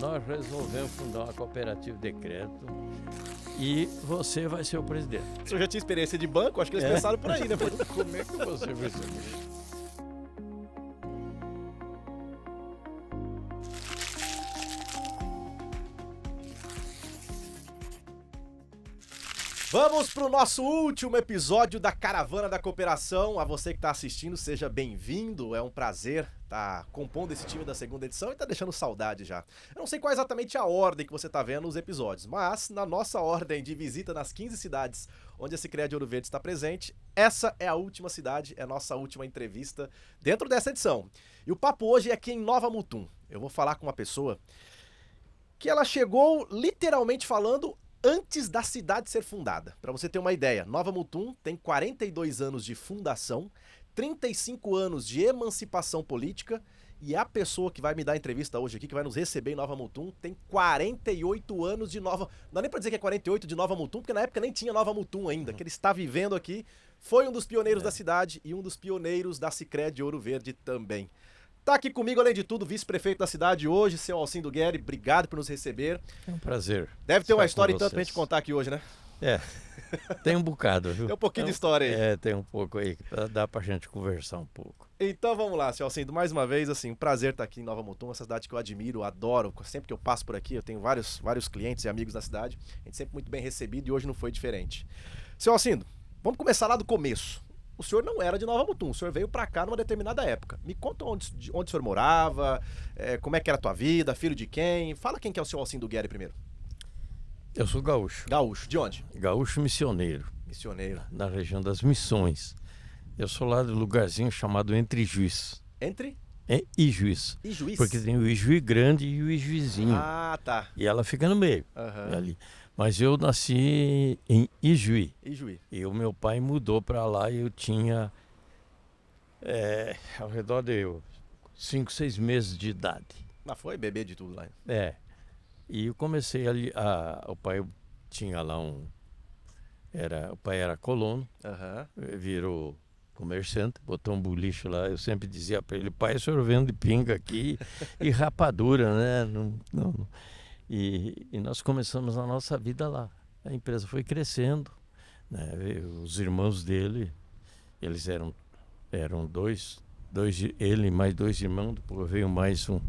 nós resolvemos fundar uma cooperativa de crédito e você vai ser o presidente. O senhor já tinha experiência de banco? Acho que eles é. pensaram por aí, né? Como é que você vai ser presidente? Vamos para o nosso último episódio da Caravana da Cooperação. A você que está assistindo, seja bem-vindo. É um prazer estar tá compondo esse time da segunda edição e está deixando saudade já. Eu não sei qual é exatamente a ordem que você está vendo os episódios, mas na nossa ordem de visita nas 15 cidades onde esse CREA de Ouro Verde está presente, essa é a última cidade, é a nossa última entrevista dentro dessa edição. E o papo hoje é aqui em Nova Mutum. Eu vou falar com uma pessoa que ela chegou literalmente falando antes da cidade ser fundada. Para você ter uma ideia, Nova Mutum tem 42 anos de fundação, 35 anos de emancipação política e a pessoa que vai me dar entrevista hoje aqui, que vai nos receber em Nova Mutum, tem 48 anos de Nova. Não dá é nem para dizer que é 48 de Nova Mutum, porque na época nem tinha Nova Mutum ainda, uhum. que ele está vivendo aqui. Foi um dos pioneiros é. da cidade e um dos pioneiros da Cicred de Ouro Verde também. Tá aqui comigo, além de tudo, vice-prefeito da cidade hoje, seu Alcindo Guerre, Obrigado por nos receber. É um prazer. Deve ter uma história e tanto pra gente contar aqui hoje, né? É, tem um bocado, viu? Tem um pouquinho de história aí. É, tem um pouco aí, dá pra gente conversar um pouco. Então vamos lá, seu Alcindo, mais uma vez, assim, um prazer estar aqui em Nova Mutum, essa cidade que eu admiro, adoro, sempre que eu passo por aqui, eu tenho vários, vários clientes e amigos da cidade, a gente sempre muito bem recebido e hoje não foi diferente. Seu Alcindo, vamos começar lá do começo o senhor não era de Nova Mutum, o senhor veio para cá numa determinada época. Me conta onde, onde o senhor morava, é, como é que era a tua vida, filho de quem. Fala quem que é o seu do Guerre primeiro. Eu sou gaúcho. Gaúcho, de onde? Gaúcho missioneiro. Missioneiro. Na região das missões. Eu sou lá do lugarzinho chamado Entre Juiz. Entre? É E Juiz? Porque tem o Ijuí grande e o Ijuizinho. Ah, tá. E ela fica no meio, uhum. ali. Mas eu nasci em Ijuí. Ijuí. E o meu pai mudou para lá e eu tinha é, ao redor de eu, cinco, seis meses de idade. Mas foi bebê de tudo lá. É. E eu comecei ali. A, o pai tinha lá um. Era, o pai era colono, uhum. virou comerciante, botou um bolicho lá. Eu sempre dizia para ele: pai, o senhor vende pinga aqui e rapadura, né? Não, não, não. E, e nós começamos a nossa vida lá. A empresa foi crescendo, né? os irmãos dele, eles eram, eram dois, dois, ele mais dois irmãos, depois veio mais um,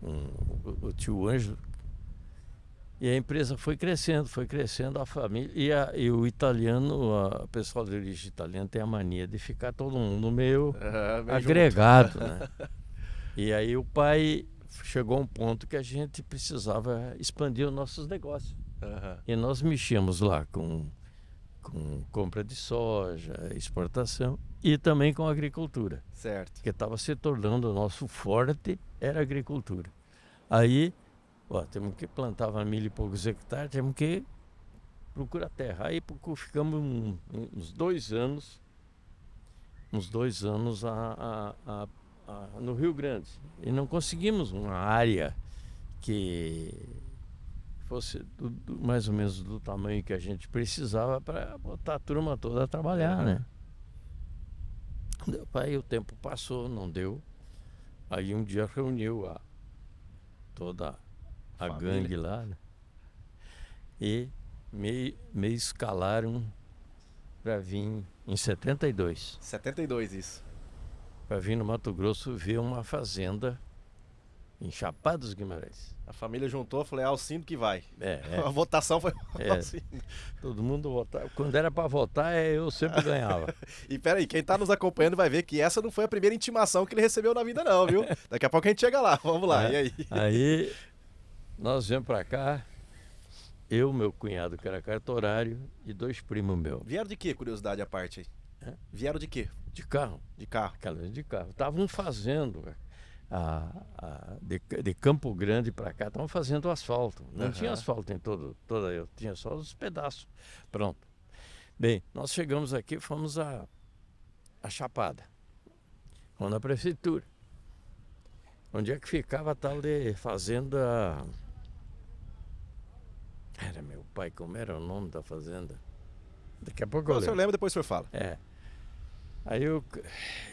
um o, tio Anjo. E a empresa foi crescendo, foi crescendo, a família. E, a, e o italiano, o pessoal de origem italiana tem a mania de ficar todo mundo meio, é, meio agregado. Né? E aí o pai chegou um ponto que a gente precisava expandir os nossos negócios. Uhum. E nós mexíamos lá com, com compra de soja, exportação e também com agricultura. Certo. Que estava se tornando o nosso forte, era a agricultura. Aí, ó, temos que plantava mil e poucos hectares, temos que procurar terra. Aí ficamos um, uns dois anos, uns dois anos a, a, a ah, no Rio Grande e não conseguimos uma área que fosse do, do, mais ou menos do tamanho que a gente precisava para botar a turma toda a trabalhar, é. né? Aí o tempo passou, não deu. Aí um dia reuniu a, toda a Família. gangue lá né? e me, me escalaram para vir em 72. 72 isso para vir no Mato Grosso ver uma fazenda em Chapada dos Guimarães. A família juntou, falei, ah, Alcindo que vai. É, é. A votação foi é. Todo mundo votava. Quando era para votar, é, eu sempre ganhava. e peraí, quem está nos acompanhando vai ver que essa não foi a primeira intimação que ele recebeu na vida não, viu? Daqui a pouco a gente chega lá, vamos lá, é. e aí? Aí, nós viemos para cá, eu, meu cunhado, que era cartorário, e dois primos meus. Vieram de que, curiosidade à parte aí? Né? Vieram de quê? De carro. De carro. Aquelas de carro. Estavam fazendo a, a, de, de, Campo Grande para cá, estavam fazendo asfalto. Não uhum. tinha asfalto em todo, toda eu, tinha só os pedaços. Pronto. Bem, nós chegamos aqui, fomos a, a Chapada, Fomos na prefeitura. Onde é que ficava a tal de fazenda. Era meu pai, como era o nome da fazenda? Daqui a pouco Não, eu lembro. Se eu lembro, depois o senhor fala. É. Aí eu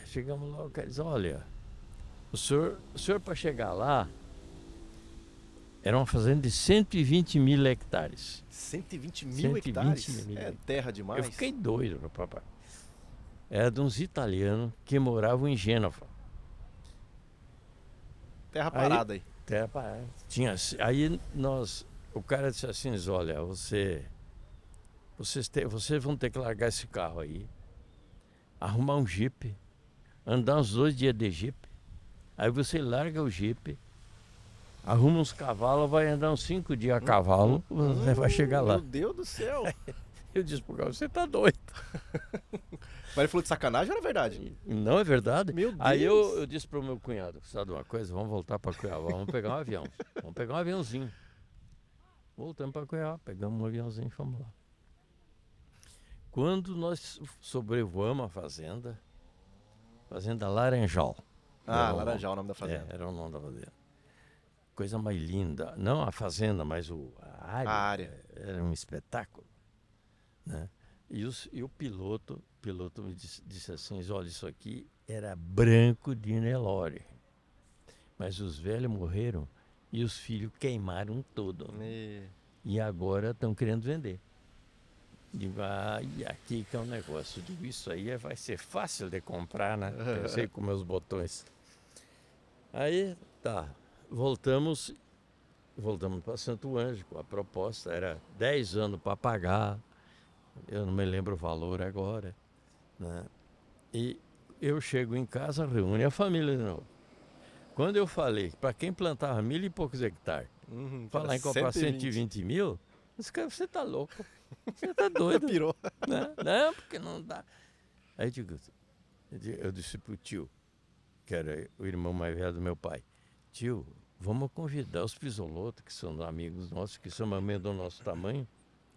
chegamos lá, o cara diz, olha, o senhor, o senhor para chegar lá, era uma fazenda de 120 mil hectares. 120 mil 120 hectares? Mil. É terra demais. Eu fiquei doido, meu papai. Era de uns italianos que moravam em Gênova. Terra parada aí. aí. Terra parada. Tinha, aí nós, o cara disse assim, olha, você, vocês, te, vocês vão ter que largar esse carro aí arrumar um jipe, andar uns dois dias de jipe. Aí você larga o jipe, arruma uns cavalos, vai andar uns cinco dias a hum, cavalo, hum, hum. vai chegar lá. Meu Deus do céu! Eu disse pro cara, você tá doido. Mas ele falou de sacanagem ou era verdade? Não é verdade. Meu Deus. Aí eu, eu disse pro meu cunhado, sabe uma coisa? Vamos voltar para Cuiabá, vamos pegar um avião. vamos pegar um aviãozinho. Voltamos para Cuiabá, pegamos um aviãozinho e fomos lá. Quando nós sobrevoamos a fazenda, Fazenda Laranjal. Ah, era Laranjal é o nome da fazenda. É, era o nome da fazenda. Coisa mais linda. Não a fazenda, mas o, a área. A área. Era um espetáculo. Né? E, os, e o piloto, piloto me disse, disse assim, olha, isso aqui era branco de Nelore. Mas os velhos morreram e os filhos queimaram todo. e agora estão querendo vender. Digo, ah, e aqui que é um negócio. Digo, isso aí é, vai ser fácil de comprar, né? Pensei com meus botões. Aí, tá, voltamos, voltamos para Santo Anjo. A proposta era 10 anos para pagar, eu não me lembro o valor agora, né? E eu chego em casa, reúne a família de novo. Quando eu falei, para quem plantava mil e poucos hectares, uhum, falar em comprar 120. 120 mil, os caras, você está louco. Você tá doido. pirou. Não, né? não, porque não dá. Aí eu digo, eu disse pro tio, que era o irmão mais velho do meu pai, tio, vamos convidar os pisolotos, que são amigos nossos, que são mais do nosso tamanho,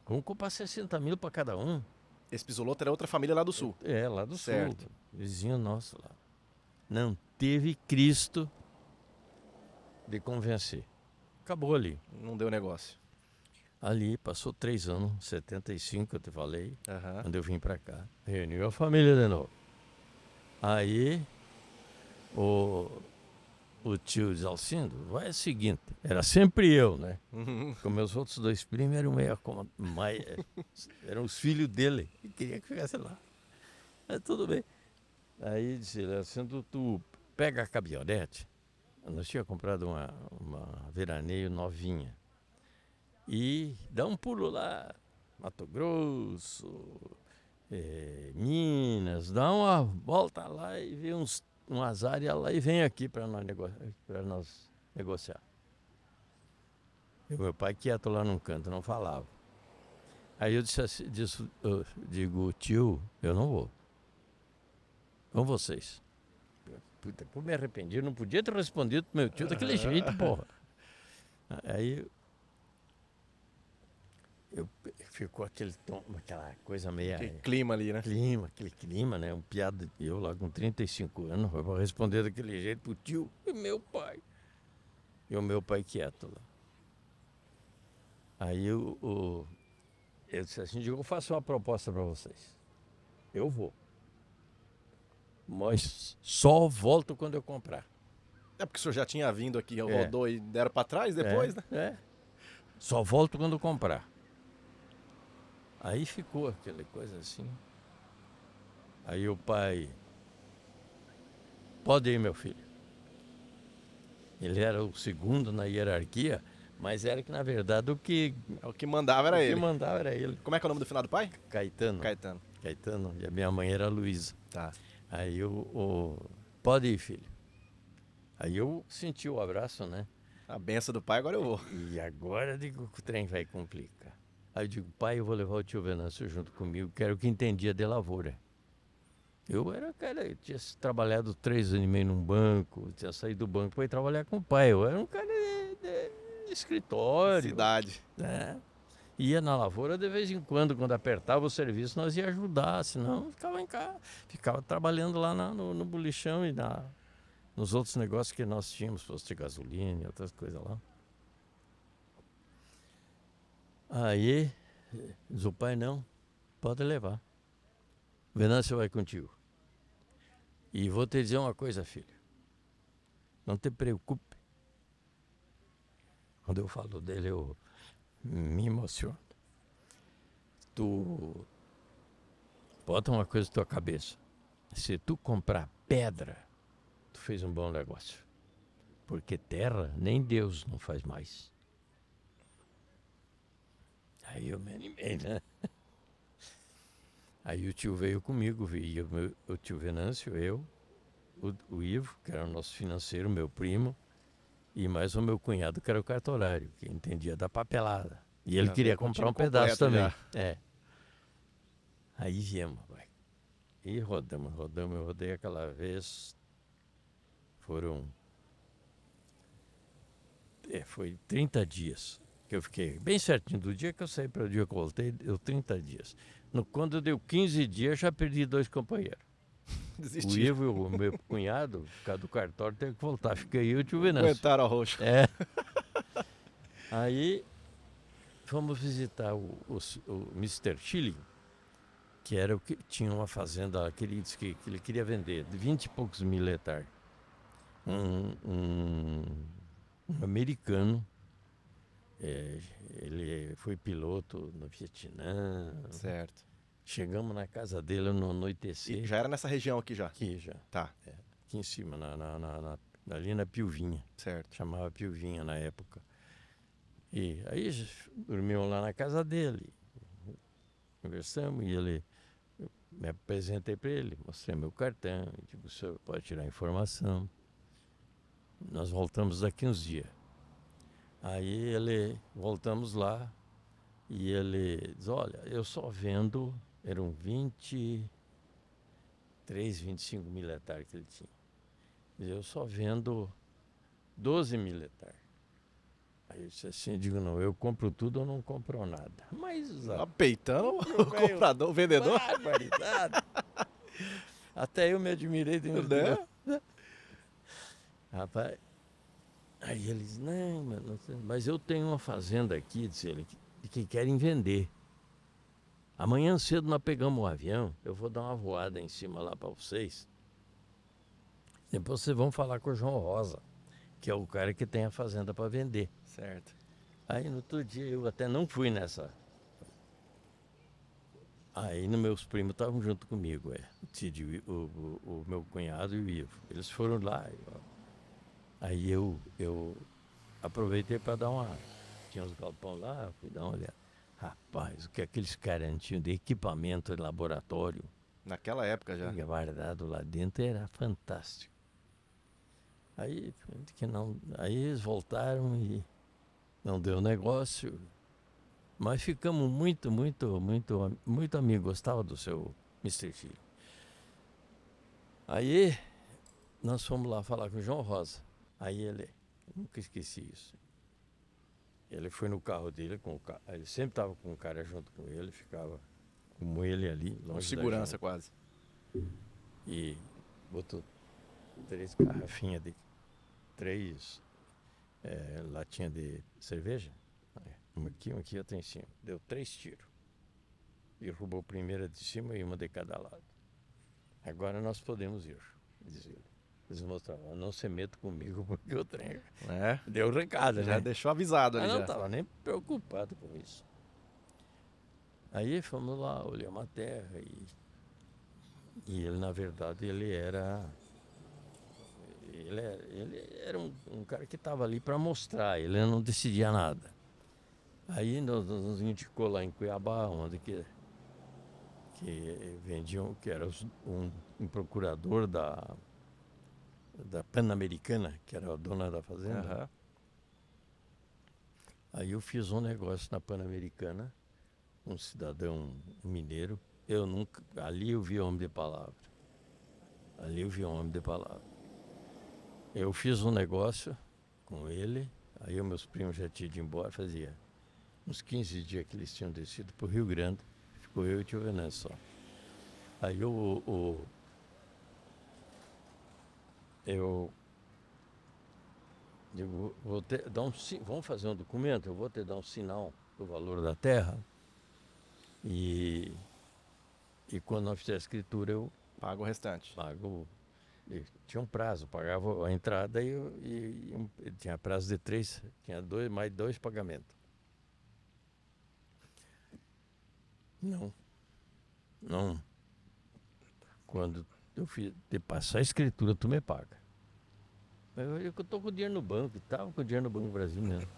vamos comprar 60 mil para cada um. Esse pisoloto era outra família lá do sul. É, é lá do certo. sul. Vizinho nosso lá. Não teve Cristo de convencer. Acabou ali. Não deu negócio. Ali passou três anos, 75 eu te falei, uhum. quando eu vim para cá. Reuniu a família de novo. Aí o, o tio de Alcindo, vai é o seguinte, era sempre eu, né? Uhum. Com meus outros dois primos eram meio mais, é, eram os filhos dele, que queria que ficasse lá. Mas tudo bem. Aí disse, Alcindo, tu pega a caminhonete. Nós tínhamos comprado uma, uma veraneio novinha e dá um pulo lá, Mato Grosso, é, Minas, dá uma volta lá e vê uns, umas áreas lá e vem aqui para nós, nego nós negociar. E meu pai quieto lá num canto, não falava. Aí eu disse assim, disse, eu digo, tio, eu não vou. Vão vocês. Puta, eu me arrependi, eu não podia ter respondido pro meu tio daquele ah. jeito, porra. Aí eu, ficou aquele tom, aquela coisa meio. Aquele clima ali, né? Clima, aquele clima, né? Um piada. Eu lá com 35 anos, vou responder daquele jeito pro tio e meu pai. E o meu pai quieto lá. Aí eu, eu, eu disse assim: digo, eu faço uma proposta para vocês. Eu vou. Mas só volto quando eu comprar. É porque o senhor já tinha vindo aqui, é. rodou é. e deram para trás depois, é. né? É. Só volto quando comprar. Aí ficou aquela coisa assim. Aí o pai, pode ir, meu filho. Ele era o segundo na hierarquia, mas era que, na verdade, o que. O que mandava era o ele. O que mandava era ele. Como é que é o nome do final do pai? Caetano. Caetano. Caetano. E a minha mãe era Luísa. Tá. Aí o, o. Pode ir, filho. Aí eu senti o abraço, né? A benção do pai, agora eu vou. E agora digo que o trem vai complicar. Aí eu digo, pai, eu vou levar o tio Venâncio junto comigo, que era o que entendia de lavoura. Eu era, cara, eu tinha trabalhado três anos e meio num banco, tinha saído do banco para ir trabalhar com o pai. Eu era um cara de, de, de escritório. Cidade. Né? Ia na lavoura de vez em quando, quando apertava o serviço, nós ia ajudar, senão ficava em casa, ficava trabalhando lá na, no, no bolichão e na, nos outros negócios que nós tínhamos, posto de gasolina e outras coisas lá. Aí, diz o pai, não, pode levar. Venâncio vai contigo. E vou te dizer uma coisa, filho. Não te preocupe. Quando eu falo dele, eu me emociono. Tu bota uma coisa na tua cabeça. Se tu comprar pedra, tu fez um bom negócio. Porque terra nem Deus não faz mais. Aí eu me animei, né? Aí o tio veio comigo, veio o, meu, o tio Venâncio, eu, o, o, Ivo, que era o nosso financeiro, meu primo, e mais o meu cunhado, que era o cartorário, que entendia da papelada. E ele ah, queria então comprar um pedaço também. É. Aí viemos, vai. E rodamos, rodamos, eu rodei aquela vez. Foram. É, foi 30 dias que eu fiquei bem certinho do dia que eu saí para o dia que eu voltei, deu 30 dias. No, quando deu 15 dias, já perdi dois companheiros. Desistir. O Ivo e o meu cunhado, por causa do cartório, teve que voltar. Fiquei eu e o tio Venâncio. Aguentaram a roxa. É. Aí fomos visitar o, o, o Mr. Chile, que era o que tinha uma fazenda que ele disse que, que ele queria vender, de 20 e poucos mil hectares. Um, um, um americano é, ele foi piloto no Vietnã. Certo. Chegamos na casa dele no anoitecer. E já era nessa região aqui já? Aqui já. Tá. É, aqui em cima, na, na, na, ali na Pilvinha. Certo. Chamava Pilvinha na época. E aí dormimos lá na casa dele. Conversamos e ele me apresentei para ele, mostrei meu cartão, disse, o senhor pode tirar informação. Nós voltamos daqui uns dias. Aí ele, voltamos lá e ele diz, olha, eu só vendo, eram 23, 25 mil hectares que ele tinha. Eu só vendo 12 mil hectares. Aí eu disse assim, digo, não, eu compro tudo ou não compro nada. Mas... A, tá peitando o, o comprador, o vendedor? Barbaridade. Até eu me admirei. De... Né? Rapaz, Aí ele disse, não, mas eu tenho uma fazenda aqui, disse ele, que, que querem vender. Amanhã cedo nós pegamos o um avião, eu vou dar uma voada em cima lá para vocês. Depois vocês vão falar com o João Rosa, que é o cara que tem a fazenda para vender. Certo. Aí no outro dia eu até não fui nessa. Aí no, meus primos estavam junto comigo, é. O, o, o, o, meu cunhado e o Ivo. Eles foram lá. Eu, Aí eu, eu aproveitei para dar uma. Tinha uns galpão lá, fui dar uma olhada. Rapaz, o que aqueles é caras tinham de equipamento de laboratório. Naquela época já. Guardado lá dentro era fantástico. Aí, que não, aí eles voltaram e não deu negócio. Mas ficamos muito, muito, muito, muito amigos. Gostava do seu Mr. Filho. Aí nós fomos lá falar com o João Rosa. Aí ele, nunca esqueci isso. Ele foi no carro dele, com o ele sempre estava com o cara junto com ele, ficava com ele ali, longe com segurança quase. E botou três garrafinhas de três é, latinhas de cerveja, uma aqui, uma aqui, outra em cima. Deu três tiros. E roubou a primeira de cima e uma de cada lado. Agora nós podemos ir, diz ele. Eles mostravam, não se meta comigo, porque eu trem é. Né? deu recado. Já deixou avisado ali. Eu não estava nem preocupado com isso. Aí fomos lá, olhamos a terra e, e ele, na verdade, ele era. Ele era, ele era um, um cara que estava ali para mostrar, ele não decidia nada. Aí nos, nos indicou lá em Cuiabá, onde que, que vendiam, que era um, um procurador da da Pan-Americana, que era a dona da fazenda. Uhum. Aí eu fiz um negócio na Pan-Americana, um cidadão mineiro. Eu nunca. Ali eu vi homem de palavra. Ali eu vi homem de palavra. Eu fiz um negócio com ele, aí meus primos já tinham ido embora, fazia uns 15 dias que eles tinham descido para o Rio Grande. Ficou eu e o tio Venâncio só. Aí o, o, eu digo, vou ter, dar um, vamos fazer um documento, eu vou ter dar um sinal do valor da terra e, e quando nós fizer a escritura eu... Pago o restante. Pago tinha um prazo, pagava a entrada e, e, e um, tinha prazo de três, tinha dois, mais dois pagamentos. Não. Não. Quando eu fiz, te passar a escritura, tu me paga. Eu, eu tô com o dinheiro no banco e com o dinheiro no Banco do Brasil mesmo.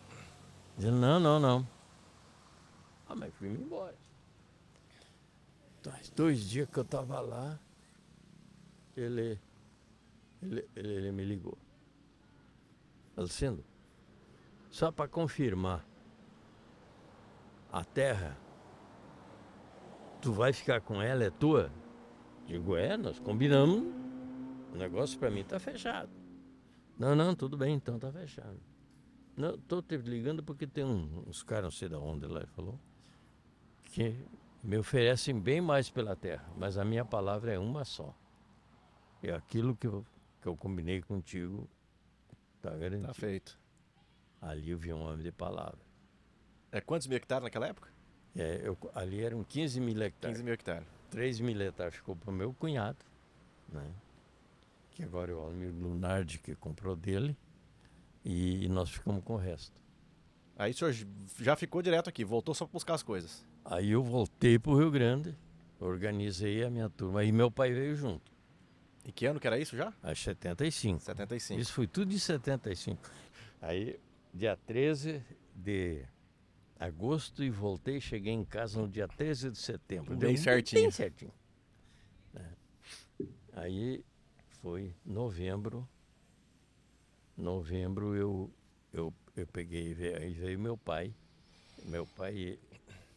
Dizendo, não, não, não. Ah, mas fui embora. Então, dois dias que eu tava lá, ele, ele, ele, ele me ligou. Alcendo, só para confirmar, a terra, tu vai ficar com ela, é tua? Digo, é, nós combinamos, o negócio para mim está fechado. Não, não, tudo bem, então está fechado. Não, estou te ligando porque tem um, uns caras, não sei da onde lá, falou, que me oferecem bem mais pela terra, mas a minha palavra é uma só. É aquilo que eu, que eu combinei contigo, está garantido. Está feito. Ali eu vi um homem de palavra. É quantos mil hectares naquela época? É, eu, ali eram 15 mil hectares. 15 mil hectares. Três miletares ficou para o meu cunhado, né? que agora é o Almir Lunardi que comprou dele, e nós ficamos com o resto. Aí o senhor já ficou direto aqui, voltou só para buscar as coisas. Aí eu voltei para o Rio Grande, organizei a minha turma, e meu pai veio junto. E que ano que era isso já? A 75. 75. Isso foi tudo de 75. Aí, dia 13 de agosto e voltei, cheguei em casa no dia 13 de setembro. Bem Deu certinho. Bem certinho. É. Aí foi novembro. Novembro eu, eu, eu peguei, aí veio meu pai. Meu pai,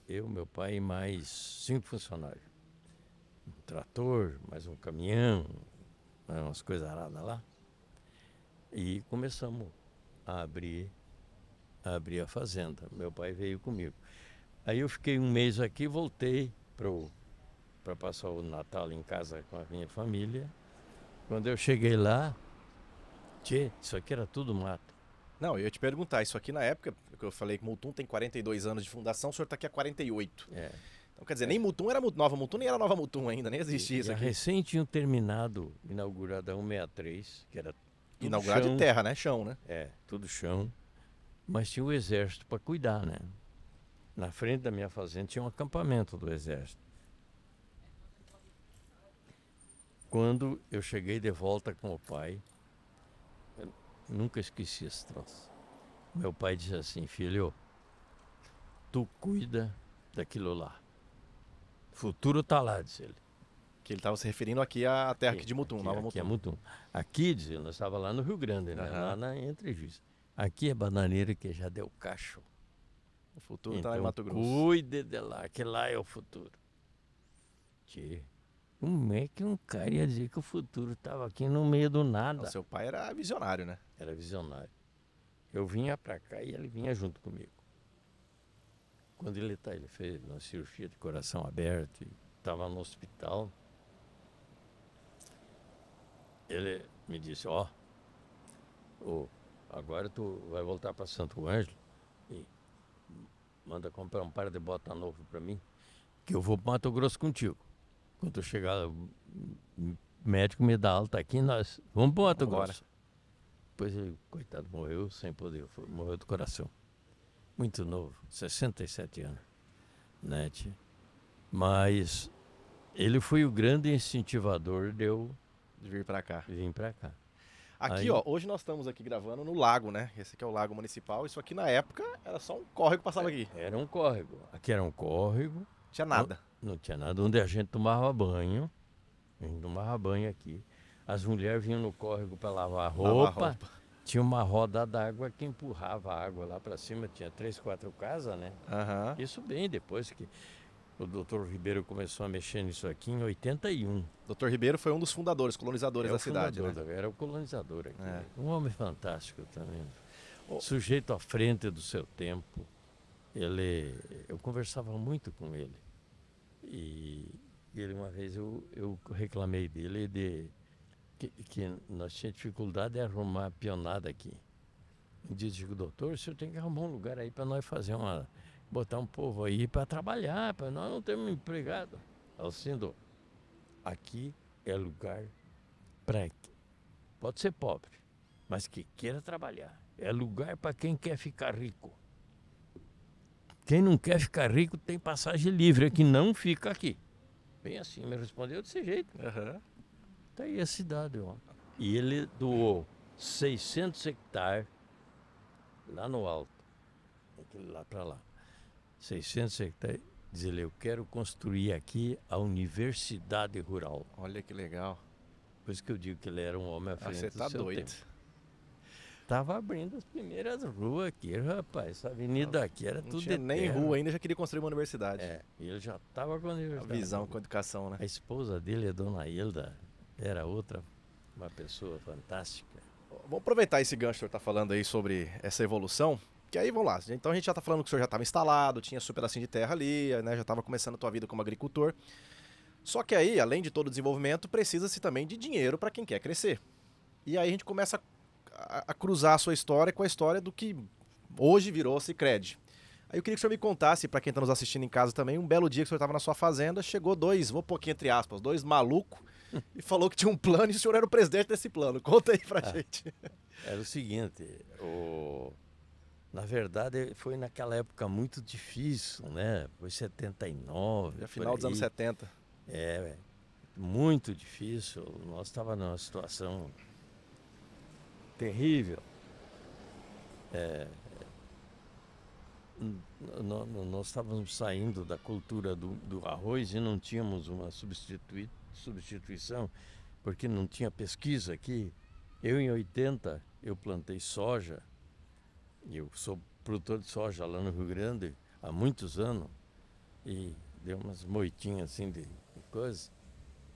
eu, meu pai e mais cinco funcionários. Um trator, mais um caminhão, né, umas coisas aradas lá. E começamos a abrir abrir a fazenda. Meu pai veio comigo. Aí eu fiquei um mês aqui, voltei para passar o Natal em casa com a minha família. Quando eu cheguei lá, tchê, isso aqui era tudo mato. Não, eu ia te perguntar, isso aqui na época, que eu falei que Mutum tem 42 anos de fundação, o senhor está aqui há 48. É. Então, quer dizer, é. nem Mutum era Nova Mutum, nem era Nova Mutum ainda, nem existia e, isso aqui. Recém tinham terminado, inaugurada a 163, que era. Inaugurada de terra, né? Chão, né? É, tudo chão. Mas tinha o exército para cuidar, né? Na frente da minha fazenda tinha um acampamento do exército. Quando eu cheguei de volta com o pai, nunca esqueci esse troço. Meu pai disse assim, filho, tu cuida daquilo lá. Futuro tá lá, disse ele. Que ele estava se referindo aqui à terra aqui, aqui de Mutum, aqui, Nova aqui é Mutum. É Mutum. Aqui, diz ele, nós estávamos lá no Rio Grande, né? uhum. lá na Entre Juiz. Aqui é bananeira que já deu cacho. O futuro está então, em Mato Grosso. Cuide de lá, que lá é o futuro. Que? Como é que um cara ia dizer que o futuro estava aqui no meio do nada? Não, seu pai era visionário, né? Era visionário. Eu vinha para cá e ele vinha junto comigo. Quando ele tá, ele fez uma cirurgia de coração aberto, e estava no hospital. Ele me disse, ó, oh, o Agora tu vai voltar para Santo Ângelo e manda comprar um par de bota novo para mim, que eu vou para Mato Grosso contigo. Quando eu chegar, o médico me dá alta aqui, nós vamos para Mato Agora. Grosso. Depois ele, coitado, morreu sem poder, foi, morreu do coração. Muito novo, 67 anos, né, tia? Mas ele foi o grande incentivador de eu... De vir para cá. Vim para cá. Aqui, Aí... ó, hoje nós estamos aqui gravando no lago, né? Esse aqui é o lago municipal. Isso aqui na época era só um córrego que passava é, aqui. Era um córrego. Aqui era um córrego. Tinha nada. Não, não tinha nada. Onde a gente tomava banho. A gente tomava banho aqui. As mulheres vinham no córrego para lavar roupa. roupa. Tinha uma roda d'água que empurrava a água lá para cima. Tinha três, quatro casas, né? Uhum. Isso bem depois que o doutor Ribeiro começou a mexer nisso aqui em 81. Doutor Ribeiro foi um dos fundadores, colonizadores é da cidade, né? Era o colonizador aqui. É. Um homem fantástico também. Oh. Sujeito à frente do seu tempo. Ele, eu conversava muito com ele. E ele uma vez eu, eu reclamei dele de que, que nós tínhamos dificuldade em arrumar pionada aqui. Um dia eu digo, doutor, o senhor tem que arrumar um lugar aí para nós fazer uma botar um povo aí para trabalhar, para nós não temos empregado. Alcindo, tá aqui é lugar para pode ser pobre, mas que queira trabalhar. É lugar para quem quer ficar rico. Quem não quer ficar rico tem passagem livre, é que não fica aqui. Bem assim, me respondeu desse jeito. Uhum. Tá aí a cidade, ó. E ele doou 600 hectares lá no alto, lá para lá. 600 hectares. Diz ele, eu quero construir aqui a universidade rural. Olha que legal. Por isso que eu digo que ele era um homem à ah, frente ah, você tá do seu doido. Tempo. Tava abrindo as primeiras ruas aqui, rapaz. Essa avenida aqui era tudo nem rua ainda, já queria construir uma universidade. É, e ele já tava com a universidade. A visão com a educação, né? A esposa dele, a dona Hilda, era outra, uma pessoa fantástica. Vamos aproveitar esse gancho que está falando aí sobre essa evolução que aí, vamos lá, então a gente já está falando que o senhor já estava instalado, tinha superação de terra ali, né, já estava começando a tua vida como agricultor. Só que aí, além de todo o desenvolvimento, precisa-se também de dinheiro para quem quer crescer. E aí a gente começa a, a, a, cruzar a sua história com a história do que hoje virou Cicred. Aí eu queria que o senhor me contasse, para quem está nos assistindo em casa também, um belo dia que o senhor estava na sua fazenda, chegou dois, vou pôr aqui entre aspas, dois malucos, e falou que tinha um plano e o senhor era o presidente desse plano. Conta aí para ah, é. gente. Era o seguinte, o... Na verdade, eh, foi naquela época muito difícil, né? Foi 79. É final dos anos 70. É, é, muito difícil. Nós estávamos numa situação terrível. É, é nós estávamos saindo da cultura do, do, arroz e não tínhamos uma substitui, substituição, porque não tinha pesquisa aqui. Eu, em 80, eu plantei soja eu sou produtor de soja lá no Rio Grande há muitos anos e deu umas moitinhas assim de, de coisa.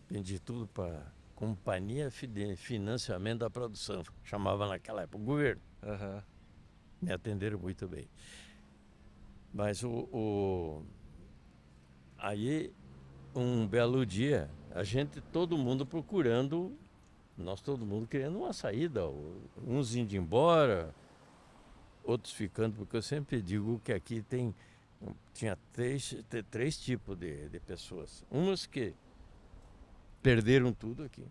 Vendi tudo para Companhia de Financiamento da Produção, chamava naquela época, o governo. Uhum. Me atenderam muito bem. Mas o, o, Aí, um belo dia, a gente, todo mundo procurando, nós todo mundo querendo uma saída, uns indo embora, outros ficando, porque eu sempre digo que aqui tem tinha três, três tipos de, de pessoas. Umas que perderam tudo aqui,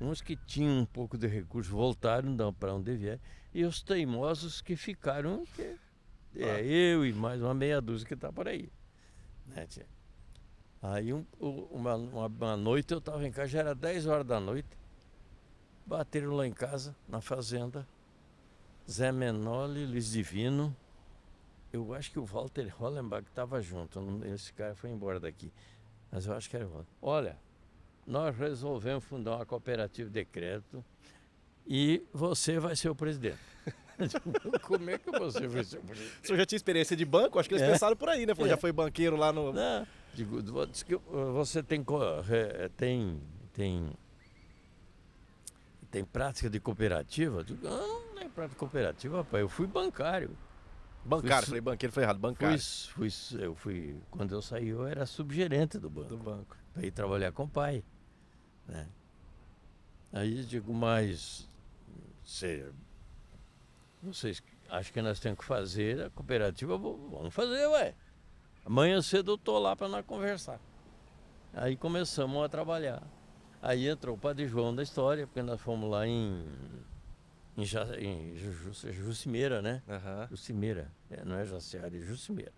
uns que tinham um pouco de recurso voltaram para onde vieram, e os teimosos que ficaram, que é ah. eu e mais uma meia dúzia que está por aí. Né, tia? Aí um, uma, uma, uma, noite eu estava em casa, já era 10 horas da noite, bateram lá em casa, na fazenda, Zé Menoli, Luiz Divino. Eu acho que o Walter Hollenbach estava junto. Esse cara foi embora daqui. Mas eu acho que era o Walter. Olha, nós resolvemos fundar uma cooperativa de crédito e você vai ser o presidente. Como é que você vai ser o presidente? O senhor já tinha experiência de banco? Acho que eles é. pensaram por aí, né? é. Já foi banqueiro lá no. Não, digo, você tem, tem, tem, tem prática de cooperativa? Digo, não para cooperativa, rapaz. Eu fui bancário. Bancário, fui, falei banqueiro, foi errado, bancário. Fui, fui, eu fui, quando eu saí, eu era subgerente do banco. Do banco. Para ir trabalhar com o pai. Né? Aí eu digo, mas você, vocês acham que nós temos que fazer a cooperativa? Vamos fazer, ué. Amanhã cedo eu tô lá para nós conversar. Aí começamos a trabalhar. Aí entrou o Padre João da história, porque nós fomos lá em em, ja, em Jucimeira, né? Uhum. Jucimeira, é, não é Jaciara, é Jucimeira.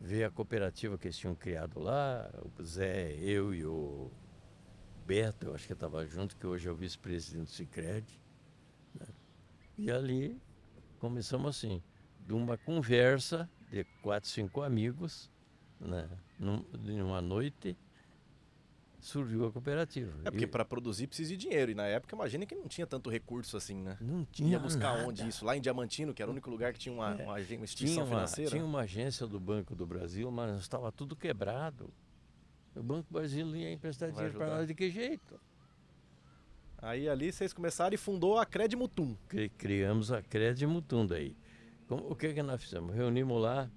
Ver a cooperativa que eles tinham criado lá, o Zé, eu e o Berto, eu acho que estava junto, que hoje é o vice-presidente do Cicred. Né? E ali começamos assim, de uma conversa de quatro, cinco amigos, né? numa noite, surgiu a cooperativa. É porque para produzir precisa de dinheiro. E na época, imagina que não tinha tanto recurso assim, né? Não tinha. Ia buscar nada. onde isso? Lá em Diamantino, que era o único lugar que tinha uma, é. uma, uma instituição tinha uma, Tinha uma agência do Banco do Brasil, mas estava tudo quebrado. O Banco do Brasil ia emprestar Vai dinheiro para nós de que jeito? Aí ali vocês começaram e fundou a Cred Mutum. Criamos a Cred Mutum daí. O que, que nós fizemos? Reunimos lá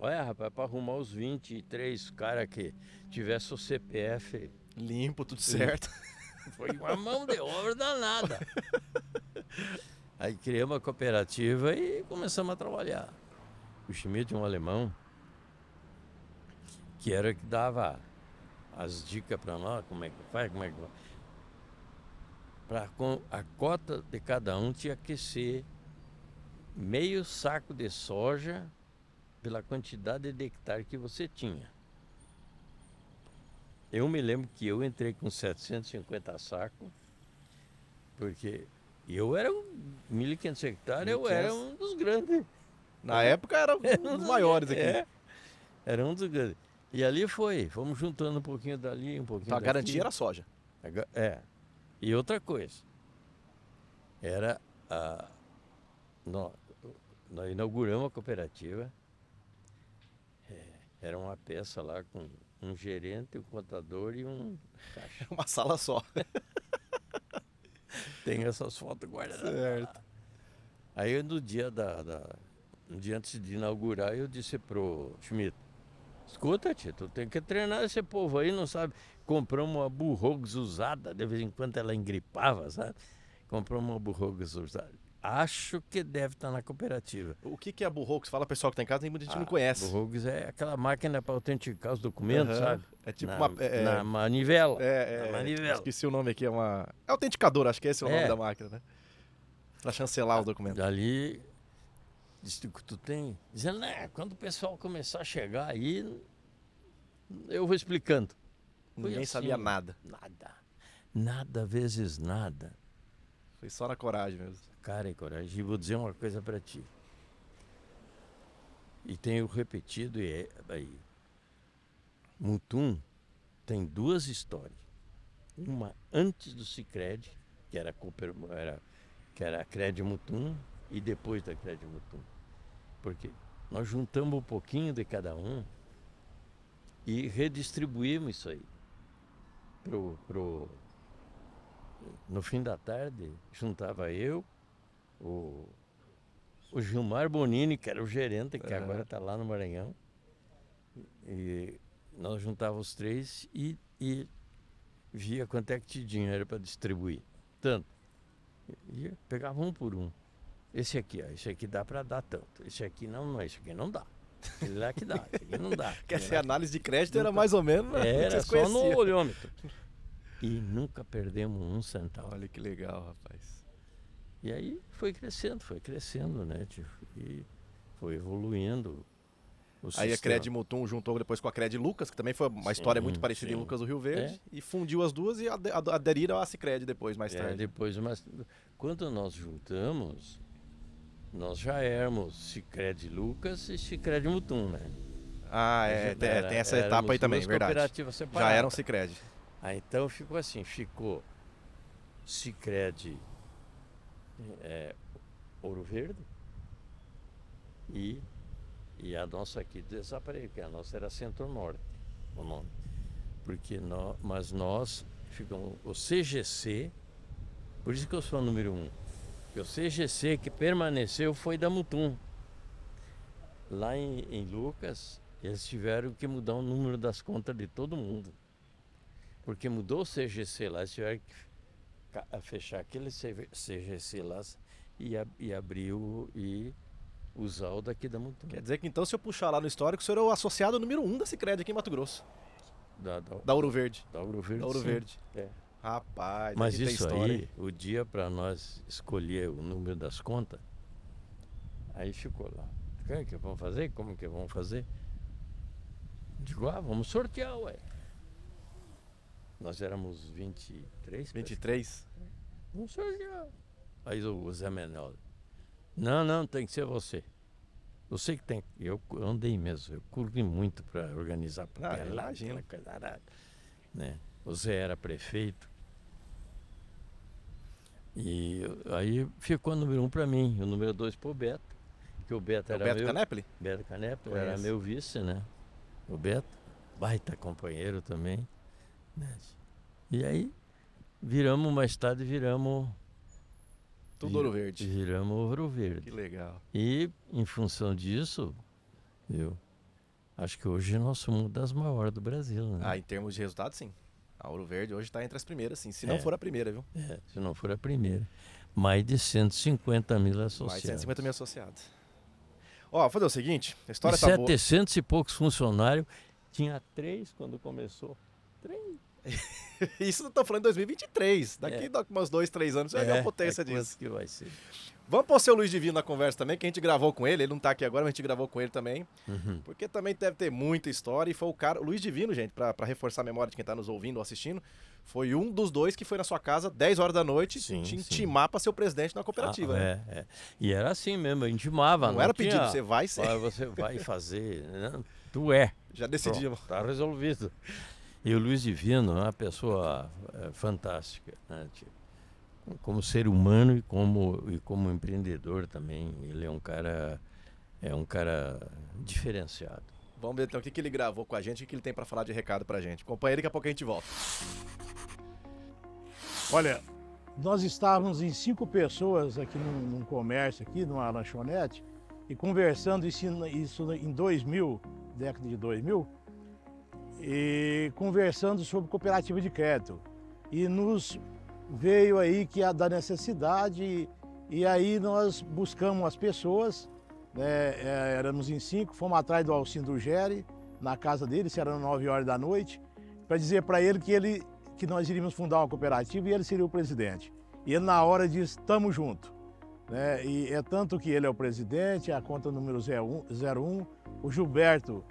Olha, rapaz, para arrumar os 23 caras que tivesse o CPF. Limpo, tudo certo. Foi uma mão de obra danada. Aí criamos a cooperativa e começamos a trabalhar. O Schmidt, um alemão, que era que dava as dicas para nós, como é que faz, como é que faz. Pra, com, a cota de cada um tinha que ser meio saco de soja pela quantidade de hectare que você tinha. Eu me lembro que eu entrei com 750 sacos, porque eu era um 1.500 hectares, eu era um dos grandes. Na época era um dos maiores aqui. É, era um dos grandes. E ali foi, fomos juntando um pouquinho dali, um pouquinho então, a garantia era soja. É. E outra coisa, era a... Nós, nós inauguramos a cooperativa era uma peça lá com um gerente, um contador e um caixa. uma sala só. Tem essas fotos guardadas. Certo. Aí no dia da, da dia antes de inaugurar, eu disse pro Schmidt, escuta, Tito, tem que treinar esse povo aí, não sabe? Compramos uma burrogos usada, de vez em quando ela engripava, sabe? Comprou uma burrogos usada. Acho que deve estar na cooperativa. O que, é a Burrox? Fala pessoal que está em casa, tem muita gente que ah, não conhece. Burroughs é aquela máquina para autenticar os documentos, uhum. sabe? É tipo na, uma. É, é. na manivela. É, é, na manivela. Esqueci o nome aqui, é uma. É autenticador, acho que é esse é o nome é. da máquina, né? Para chancelar os o documento. Dali. Disse que tu tem. Dizendo, né? Quando o pessoal começar a chegar aí, eu vou explicando. Ninguém assim, sabia nada. Nada. Nada vezes nada. Foi só na coragem mesmo. Cara, e coragem. E vou dizer uma coisa para ti. E tenho repetido e é, aí. Mutum tem duas histórias. Uma antes do Cicred, que era, Cooper, era que era a Cred Mutum, e depois da Cred Mutum. Porque nós juntamos um pouquinho de cada um e redistribuímos isso aí pro, pro no fim da tarde, juntava eu, o, o Gilmar Bonini, que era o gerente, que é. agora está lá no Maranhão. E nós juntávamos os três e, e via quanto é que tinha dinheiro para distribuir. Tanto. E pegava um por um. Esse aqui, ó, esse aqui dá para dar tanto. Esse aqui não, não, esse aqui não dá. ele lá que dá, ele não dá. Quer dizer, a análise de crédito era mais ou menos. Né? Era só no olhômetro. E nunca perdemos um centavo. Olha que legal, rapaz. E aí foi crescendo, foi crescendo, né? tio? e foi evoluindo. aí sistema. a Cred Mutum juntou depois com a Cred Lucas, que também foi uma sim, história muito parecida sim. em Lucas do Rio Verde, é. e fundiu as duas e ad aderiram à Cicred depois, mais é, tarde. Depois, mas quando nós juntamos, nós já éramos Cicred Lucas e Cicred Mutum, né? Ah, é, é era, tem, essa etapa aí também, verdade. Já eram Cicred. Aí ah, então ficou assim, ficou Sicredi é, Ouro Verde e, e a nossa aqui desapareceu, porque a nossa era Centro-Norte, o nome. Porque nós, mas nós ficamos o CGC, por isso que eu sou o número um. Porque o CGC que permaneceu foi da Mutum. Lá em, em Lucas, eles tiveram que mudar o número das contas de todo mundo. Porque mudou o CGC lá, se tiveram que fechar aquele CGC lá e, e abrir o, e usar o daqui da montanha. Quer dizer que então, se eu puxar lá no histórico, o senhor é o associado número um da Cicred aqui em Mato Grosso. Da, da, da Ouro Verde. Da Ouro Verde. Da Ouro Verde. É. Rapaz, mas isso aí, o dia para nós escolher o número das contas, aí ficou lá. O que, é que vão fazer? Como que vão fazer? Digo, ah, vamos sortear, ué. Nós éramos 23. 23? Não sei já. É. Aí o Zé Menel. Não, não, tem que ser você. Você que tem. Eu andei mesmo, eu curvi muito para organizar para ah, imagina. coisa né? O Zé era prefeito. E aí ficou o número um para mim, o número dois para o Beto. Que o Beto é era. O Beto meu, Canepli? Beto Canepli era meu vice, né? O Beto, baita companheiro também. E aí viramos estado e viramos. Tudo vir, Ouro Verde. Viramos Ouro Verde. Que legal. E em função disso, eu acho que hoje nós somos uma das maiores do Brasil. Né? Ah, em termos de resultado, sim. A Ouro Verde hoje está entre as primeiras, sim. Se é, não for a primeira, viu? É, se não for a primeira. Mais de 150 mil associados. Mais de 150 mil associados. Ó, vou fazer o seguinte, a história e tá 700 boa. e poucos funcionários. Tinha três quando começou. Três. Isso eu tô falando em 2023. Daqui é. daqui uns dois, três anos você é, vai ver a é, potência é disso. que vai ser. Vamos pôr o seu Luiz Divino na conversa também, que a gente gravou com ele. Ele não tá aqui agora, mas a gente gravou com ele também. Uhum. Porque também deve ter muita história. E foi o cara. O Luiz Divino, gente, para reforçar a memória de quem tá nos ouvindo ou assistindo, foi um dos dois que foi na sua casa 10 horas da noite sim, te intimar para ser o presidente da cooperativa. Ah, né? é, é. E era assim mesmo, eu intimava. Não, não era pedido, você vai ser. Você vai fazer. Né? Tu é. Já decidimos. Pronto, tá resolvido. E o Luiz Divino é uma pessoa é, fantástica, né? tipo, como ser humano e como, e como empreendedor também. Ele é um cara é um cara diferenciado. Vamos ver então o que, que ele gravou com a gente, o que ele tem para falar de recado para a gente. Companheiro, daqui a pouco a gente volta. Olha, nós estávamos em cinco pessoas aqui num, num comércio, aqui numa lanchonete, e conversando isso, isso em 2000, década de 2000, e conversando sobre cooperativa de crédito. E nos veio aí que a da necessidade e aí nós buscamos as pessoas, né, é, éramos em cinco, fomos atrás do Alcindo Gere na casa dele, se era 9 horas da noite, para dizer para ele que ele que nós iríamos fundar uma cooperativa e ele seria o presidente. E ele na hora disse, estamos junto. Né? E é tanto que ele é o presidente, a conta número 01, o Gilberto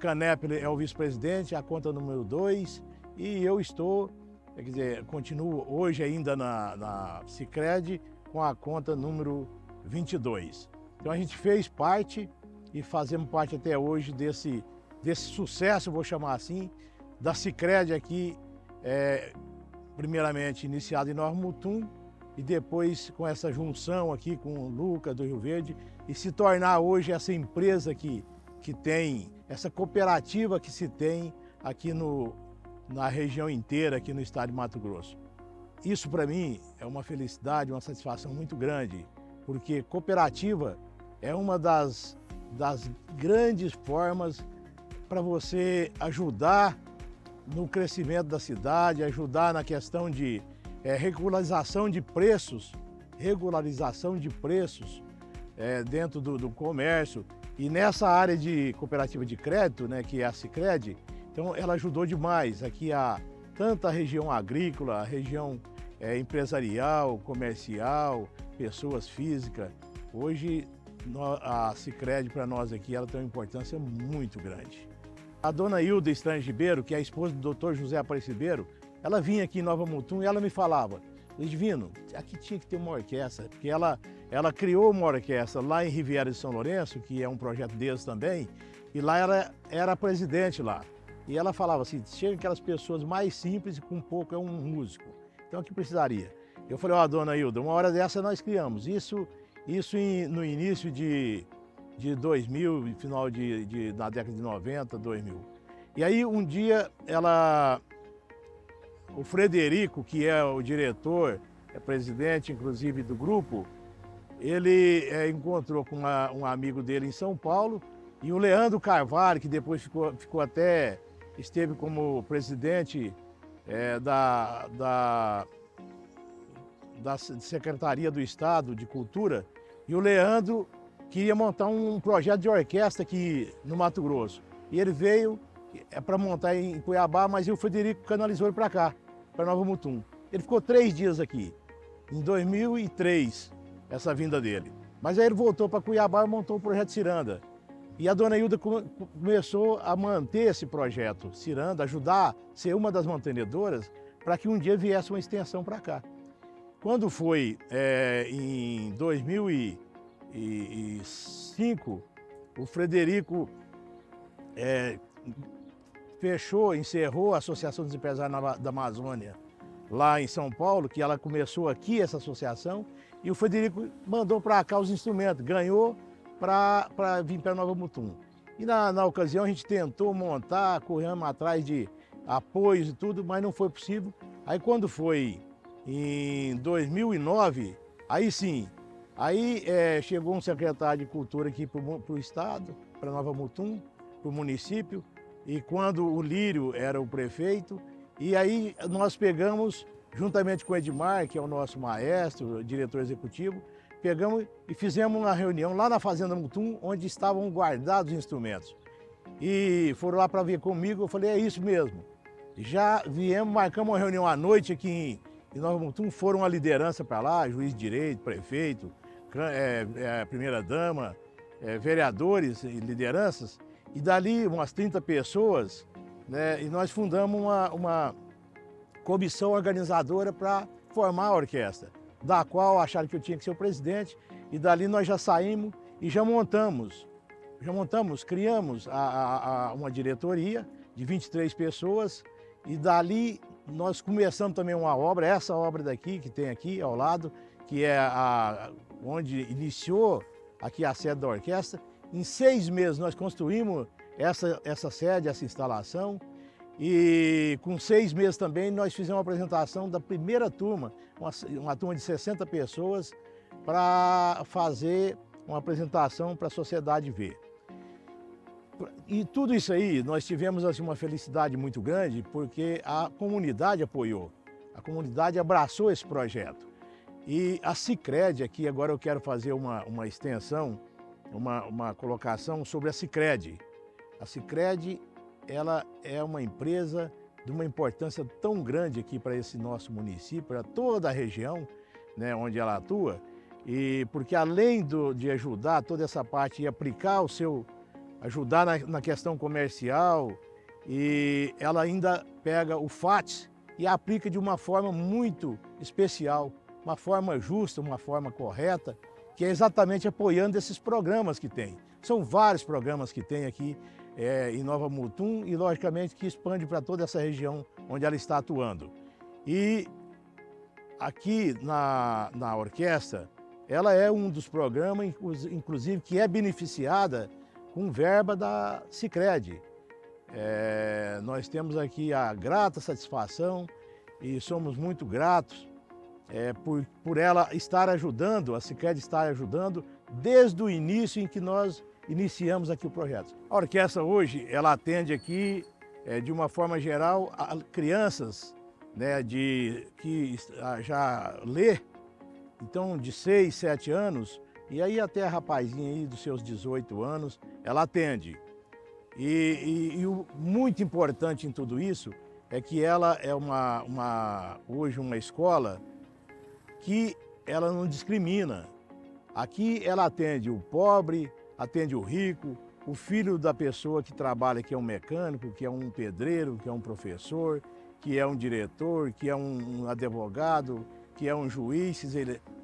Canep é o vice-presidente, a conta número 2, e eu estou, quer dizer, continuo hoje ainda na, na Cicred com a conta número 22. Então a gente fez parte e fazemos parte até hoje desse, desse sucesso, vou chamar assim, da Cicred aqui, é, primeiramente iniciado em Nova Mutum e depois com essa junção aqui com o Luca do Rio Verde e se tornar hoje essa empresa aqui que tem, essa cooperativa que se tem aqui no, na região inteira, aqui no estado de Mato Grosso. Isso para mim é uma felicidade, uma satisfação muito grande, porque cooperativa é uma das, das grandes formas para você ajudar no crescimento da cidade, ajudar na questão de é, regularização de preços, regularização de preços é, dentro do, do comércio, e nessa área de cooperativa de crédito, né, que é a Cicred, então ela ajudou demais aqui a tanta região agrícola, a região é, empresarial, comercial, pessoas físicas. Hoje a Cicred para nós aqui ela tem uma importância muito grande. A dona Hilda Estrange Ribeiro, que é a esposa do Dr. José Aparecibeiro, ela vinha aqui em Nova Mutum e ela me falava, Edivino, aqui tinha que ter uma orquestra, porque ela ela criou uma orquestra lá em Riviera de São Lourenço, que é um projeto deles também, e lá era, era presidente lá. E ela falava assim, chega aquelas pessoas mais simples e com pouco é um músico. Então o que precisaria? Eu falei, ó, oh, dona Hilda, uma hora dessa nós criamos. Isso, isso em, no início de, de 2000, final de, de, da década de 90, 2000. E aí um dia ela, o Frederico, que é o diretor, é presidente inclusive do grupo, ele é, encontrou com uma, um amigo dele em São Paulo e o Leandro Carvalho, que depois ficou, ficou até, esteve como presidente é, da, da, da Secretaria do Estado de Cultura, e o Leandro queria montar um projeto de orquestra aqui no Mato Grosso. E ele veio é para montar em Cuiabá, mas o Frederico canalizou ele para cá, para Nova Mutum. Ele ficou três dias aqui, em 2003 essa vinda dele. Mas aí ele voltou para Cuiabá e montou o projeto Ciranda. E a dona Hilda começou a manter esse projeto Ciranda, ajudar, ser uma das mantenedoras, para que um dia viesse uma extensão para cá. Quando foi é, em 2005, o Frederico é, fechou, encerrou a Associação dos Empresários da Amazônia lá em São Paulo, que ela começou aqui, essa associação, e o Frederico mandou para cá os instrumentos, ganhou para vir para Nova Mutum. E na, na ocasião a gente tentou montar, corremos atrás de apoios e tudo, mas não foi possível. Aí quando foi em 2009, aí sim, aí é, chegou um secretário de cultura aqui para o estado, para Nova Mutum, para o município, e quando o Lírio era o prefeito, e aí nós pegamos juntamente com o Edmar, que é o nosso maestro, diretor executivo, pegamos e fizemos uma reunião lá na Fazenda Mutum, onde estavam guardados os instrumentos. E foram lá para ver comigo, eu falei, é isso mesmo. Já viemos, marcamos uma reunião à noite aqui em Nova Mutum, foram a liderança para lá, juiz de direito, prefeito, é, é, primeira-dama, é, vereadores e lideranças, e dali umas 30 pessoas, né, e nós fundamos uma, uma comissão organizadora para formar a orquestra, da qual acharam que eu tinha que ser o presidente, e dali nós já saímos e já montamos, já montamos, criamos a, a, a uma diretoria de 23 pessoas, e dali nós começamos também uma obra, essa obra daqui, que tem aqui ao lado, que é a, onde iniciou aqui a sede da orquestra. Em seis meses nós construímos essa, essa sede, essa instalação, e com seis meses também nós fizemos uma apresentação da primeira turma, uma, uma turma de 60 pessoas, para fazer uma apresentação para a sociedade ver. E tudo isso aí, nós tivemos assim, uma felicidade muito grande, porque a comunidade apoiou, a comunidade abraçou esse projeto. E a Cicred, aqui agora eu quero fazer uma, uma extensão, uma, uma colocação sobre a Cicred. A Cicred ela é uma empresa de uma importância tão grande aqui para esse nosso município, para toda a região né, onde ela atua, e porque além do, de ajudar toda essa parte e aplicar o seu, ajudar na, na questão comercial, e ela ainda pega o FATS e aplica de uma forma muito especial, uma forma justa, uma forma correta, que é exatamente apoiando esses programas que tem. São vários programas que tem aqui é, em Nova Mutum e, logicamente, que expande para toda essa região onde ela está atuando. E aqui na, na orquestra, ela é um dos programas, inclusive, que é beneficiada com verba da Cicred. É, nós temos aqui a grata satisfação e somos muito gratos é, por, por ela estar ajudando, a Cicred estar ajudando desde o início em que nós iniciamos aqui o projeto. A orquestra hoje, ela atende aqui, é, de uma forma geral, a crianças né, de, que ah, já lê, então de 6, 7 anos, e aí até a rapazinha aí dos seus 18 anos, ela atende. E, e, e, o muito importante em tudo isso é que ela é uma, uma, hoje uma escola que ela não discrimina. Aqui ela atende o pobre, atende o rico, o filho da pessoa que trabalha, que é um mecânico, que é um pedreiro, que é um professor, que é um diretor, que é um advogado, que é um juiz.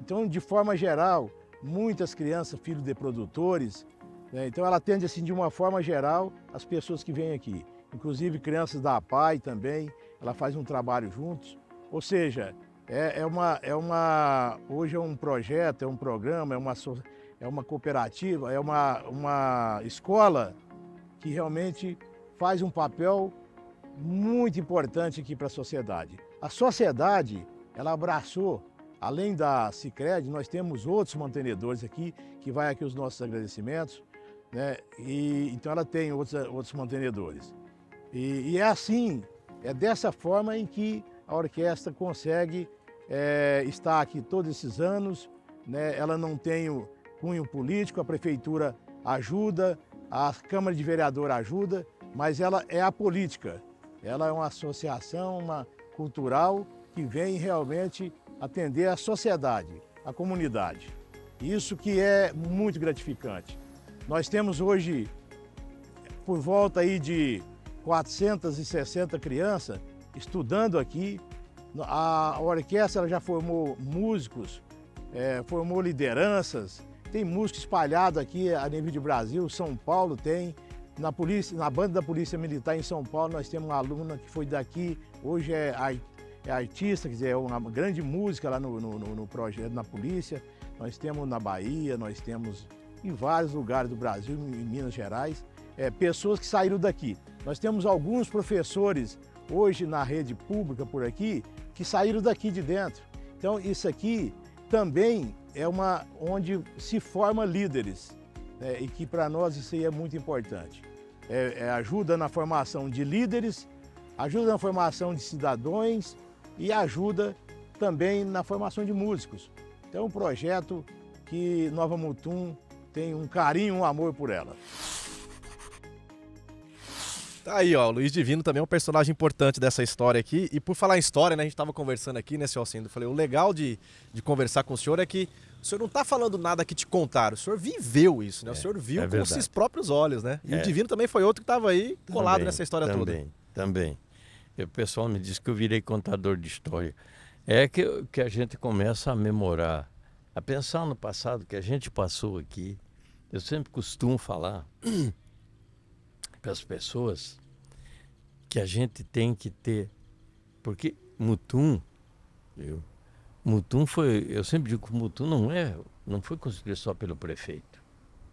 Então, de forma geral, muitas crianças, filhos de produtores, né? então ela atende assim de uma forma geral as pessoas que vêm aqui. Inclusive crianças da APAI também, ela faz um trabalho juntos. Ou seja, é, é uma, é uma, hoje é um projeto, é um programa, é uma, é uma cooperativa, é uma, uma escola que realmente faz um papel muito importante aqui para a sociedade. A sociedade, ela abraçou, além da Cicred, nós temos outros mantenedores aqui, que vai aqui os nossos agradecimentos, né? E, então ela tem outros, outros mantenedores. E, e é assim, é dessa forma em que a orquestra consegue é, estar aqui todos esses anos, né? Ela não tem o, cunho político, a prefeitura ajuda, a Câmara de Vereador ajuda, mas ela é a política. Ela é uma associação uma cultural que vem realmente atender a sociedade, a comunidade. Isso que é muito gratificante. Nós temos hoje por volta aí de 460 crianças estudando aqui. A orquestra já formou músicos, é, formou lideranças, tem música espalhada aqui a nível de Brasil, São Paulo tem. Na, polícia, na banda da Polícia Militar em São Paulo, nós temos uma aluna que foi daqui, hoje é, é artista, quer dizer, é uma grande música lá no, no, no projeto, na polícia. Nós temos na Bahia, nós temos em vários lugares do Brasil, em Minas Gerais, é, pessoas que saíram daqui. Nós temos alguns professores hoje na rede pública por aqui que saíram daqui de dentro. Então, isso aqui também é uma onde se forma líderes né, e que para nós isso aí é muito importante. É, é, ajuda na formação de líderes, ajuda na formação de cidadãos e ajuda também na formação de músicos. Então é um projeto que Nova Mutum tem um carinho, um amor por ela. Tá aí, ó. O Luiz Divino também é um personagem importante dessa história aqui. E por falar em história, né? A gente estava conversando aqui, né, seu Alcindo? falei, o legal de, de conversar com o senhor é que o senhor não está falando nada que te contaram, o senhor viveu isso, né? É, o senhor viu é com seus próprios olhos, né? E é. o Divino também foi outro que estava aí colado também, nessa história também, toda. Também, também. O pessoal me disse que eu virei contador de história. É que, que a gente começa a memorar, a pensar no passado que a gente passou aqui. Eu sempre costumo falar para as pessoas que a gente tem que ter. Porque Mutum, eu, Mutum foi, eu sempre digo que Mutum não é, não foi construído só pelo prefeito,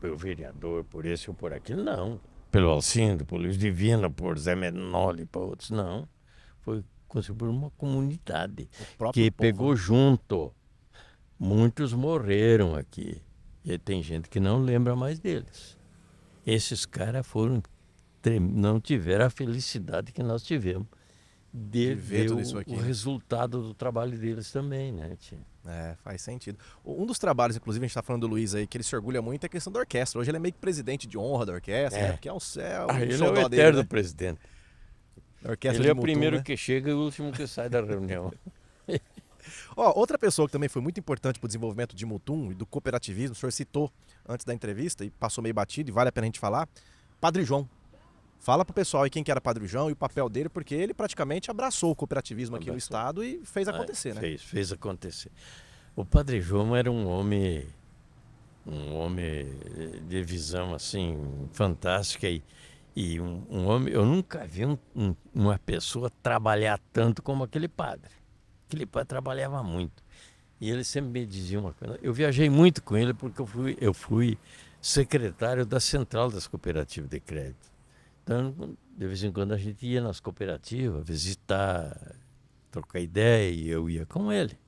pelo vereador, por esse ou por aquilo, não. Pelo Alcindo, por Luiz Divino, por Zé Menoli, por outros, não. Foi construído por uma comunidade que povo. pegou né? junto. Muitos morreram aqui. E tem gente que não lembra mais deles. Esses caras foram não tiveram a felicidade que nós tivemos de, de ver o, o né? resultado do trabalho deles também, né, tia? É, faz sentido. Um dos trabalhos, inclusive, a gente está falando do Luiz aí, que ele se orgulha muito, é a questão da orquestra. Hoje ele é meio que presidente de honra da orquestra, é. né? Porque é um céu. Ah, ele é o eterno dele, né? presidente. Orquestra ele é o Mutum, primeiro né? que chega e o último que sai da reunião. Ó, outra pessoa que também foi muito importante para o desenvolvimento de Mutum e do cooperativismo, o senhor citou antes da entrevista e passou meio batido, e vale a pena a gente falar, Padre João, Fala pro pessoal aí quem que era Padre João e o papel dele, porque ele praticamente abraçou o cooperativismo abraçou. aqui no estado e fez é, acontecer, ah, né? Fez, fez acontecer. O Padre João era um homem um homem de visão assim fantástica e, e um, um, homem, eu nunca vi um, um, uma pessoa trabalhar tanto como aquele padre. Aquele padre trabalhava muito. E ele sempre me dizia uma coisa. Eu viajei muito com ele porque eu fui, eu fui secretário da Central das Cooperativas de Crédito. Então, de vez em quando a gente ia nas cooperativas visitar, trocar ideia, e eu ia com ele.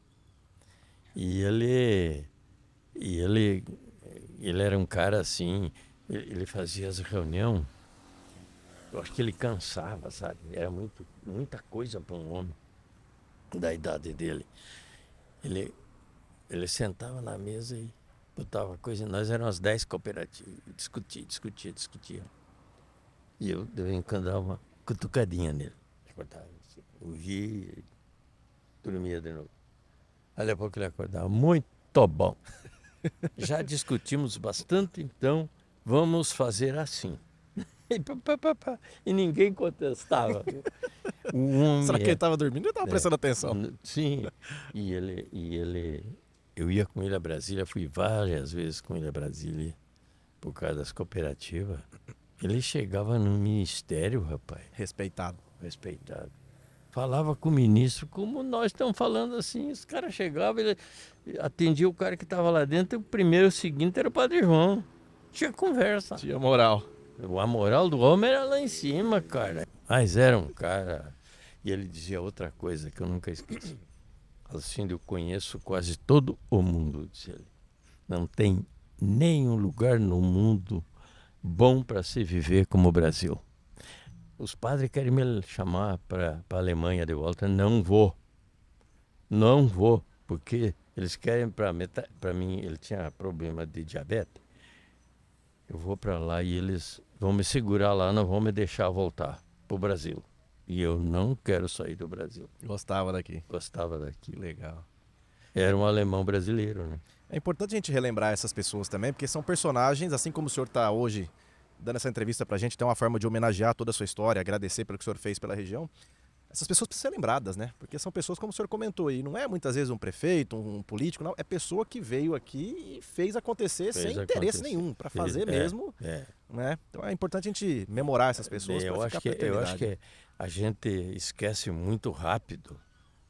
E ele, e ele, ele era um cara assim, ele fazia as reuniões, eu acho que ele cansava, sabe? Era muito, muita coisa para um homem da idade dele. Ele, ele sentava na mesa e botava coisa, nós as dez cooperativas, discutia, discutia, discutia. E eu devia encantar uma cutucadinha nele. Acordava, ouvi, dormia de novo. ali a pouco ele acordava. Muito bom. Já discutimos bastante, então vamos fazer assim. E, pá, pá, pá, e ninguém contestava. Um, Será que é ele estava dormindo? Ele estava é, prestando atenção. Sim. E ele, e ele. Eu ia com ele a Brasília, fui várias vezes com ele a Brasília, por causa das cooperativas. Ele chegava no ministério, rapaz. Respeitado. Respeitado. Falava com o ministro, como nós estamos falando assim, os caras chegavam, ele atendia o cara que estava lá dentro, e o primeiro o seguinte era o Padre João. Tinha conversa. Tinha moral. A moral do homem era lá em cima, cara. Mas era um cara. E ele dizia outra coisa que eu nunca esqueci. Assim, eu conheço quase todo o mundo, disse ele. Não tem nenhum lugar no mundo bom para se viver como o Brasil. Os padres querem me chamar para a Alemanha de volta. Não vou. Não vou, porque eles querem para para mim, ele tinha problema de diabetes. Eu vou para lá e eles vão me segurar lá, não vão me deixar voltar para o Brasil. E eu não quero sair do Brasil. Gostava daqui. Gostava daqui. Legal. Era um alemão brasileiro, né? É importante a gente relembrar essas pessoas também, porque são personagens, assim como o senhor está hoje dando essa entrevista para a gente, tem uma forma de homenagear toda a sua história, agradecer pelo que o senhor fez pela região. Essas pessoas precisam ser lembradas, né? Porque são pessoas, como o senhor comentou aí, não é muitas vezes um prefeito, um político, não. É pessoa que veio aqui e fez acontecer fez sem acontecer. interesse nenhum, para fazer é, mesmo. É. Né? Então é importante a gente memorar essas é, pessoas. É, eu, acho que, eu acho que a gente esquece muito rápido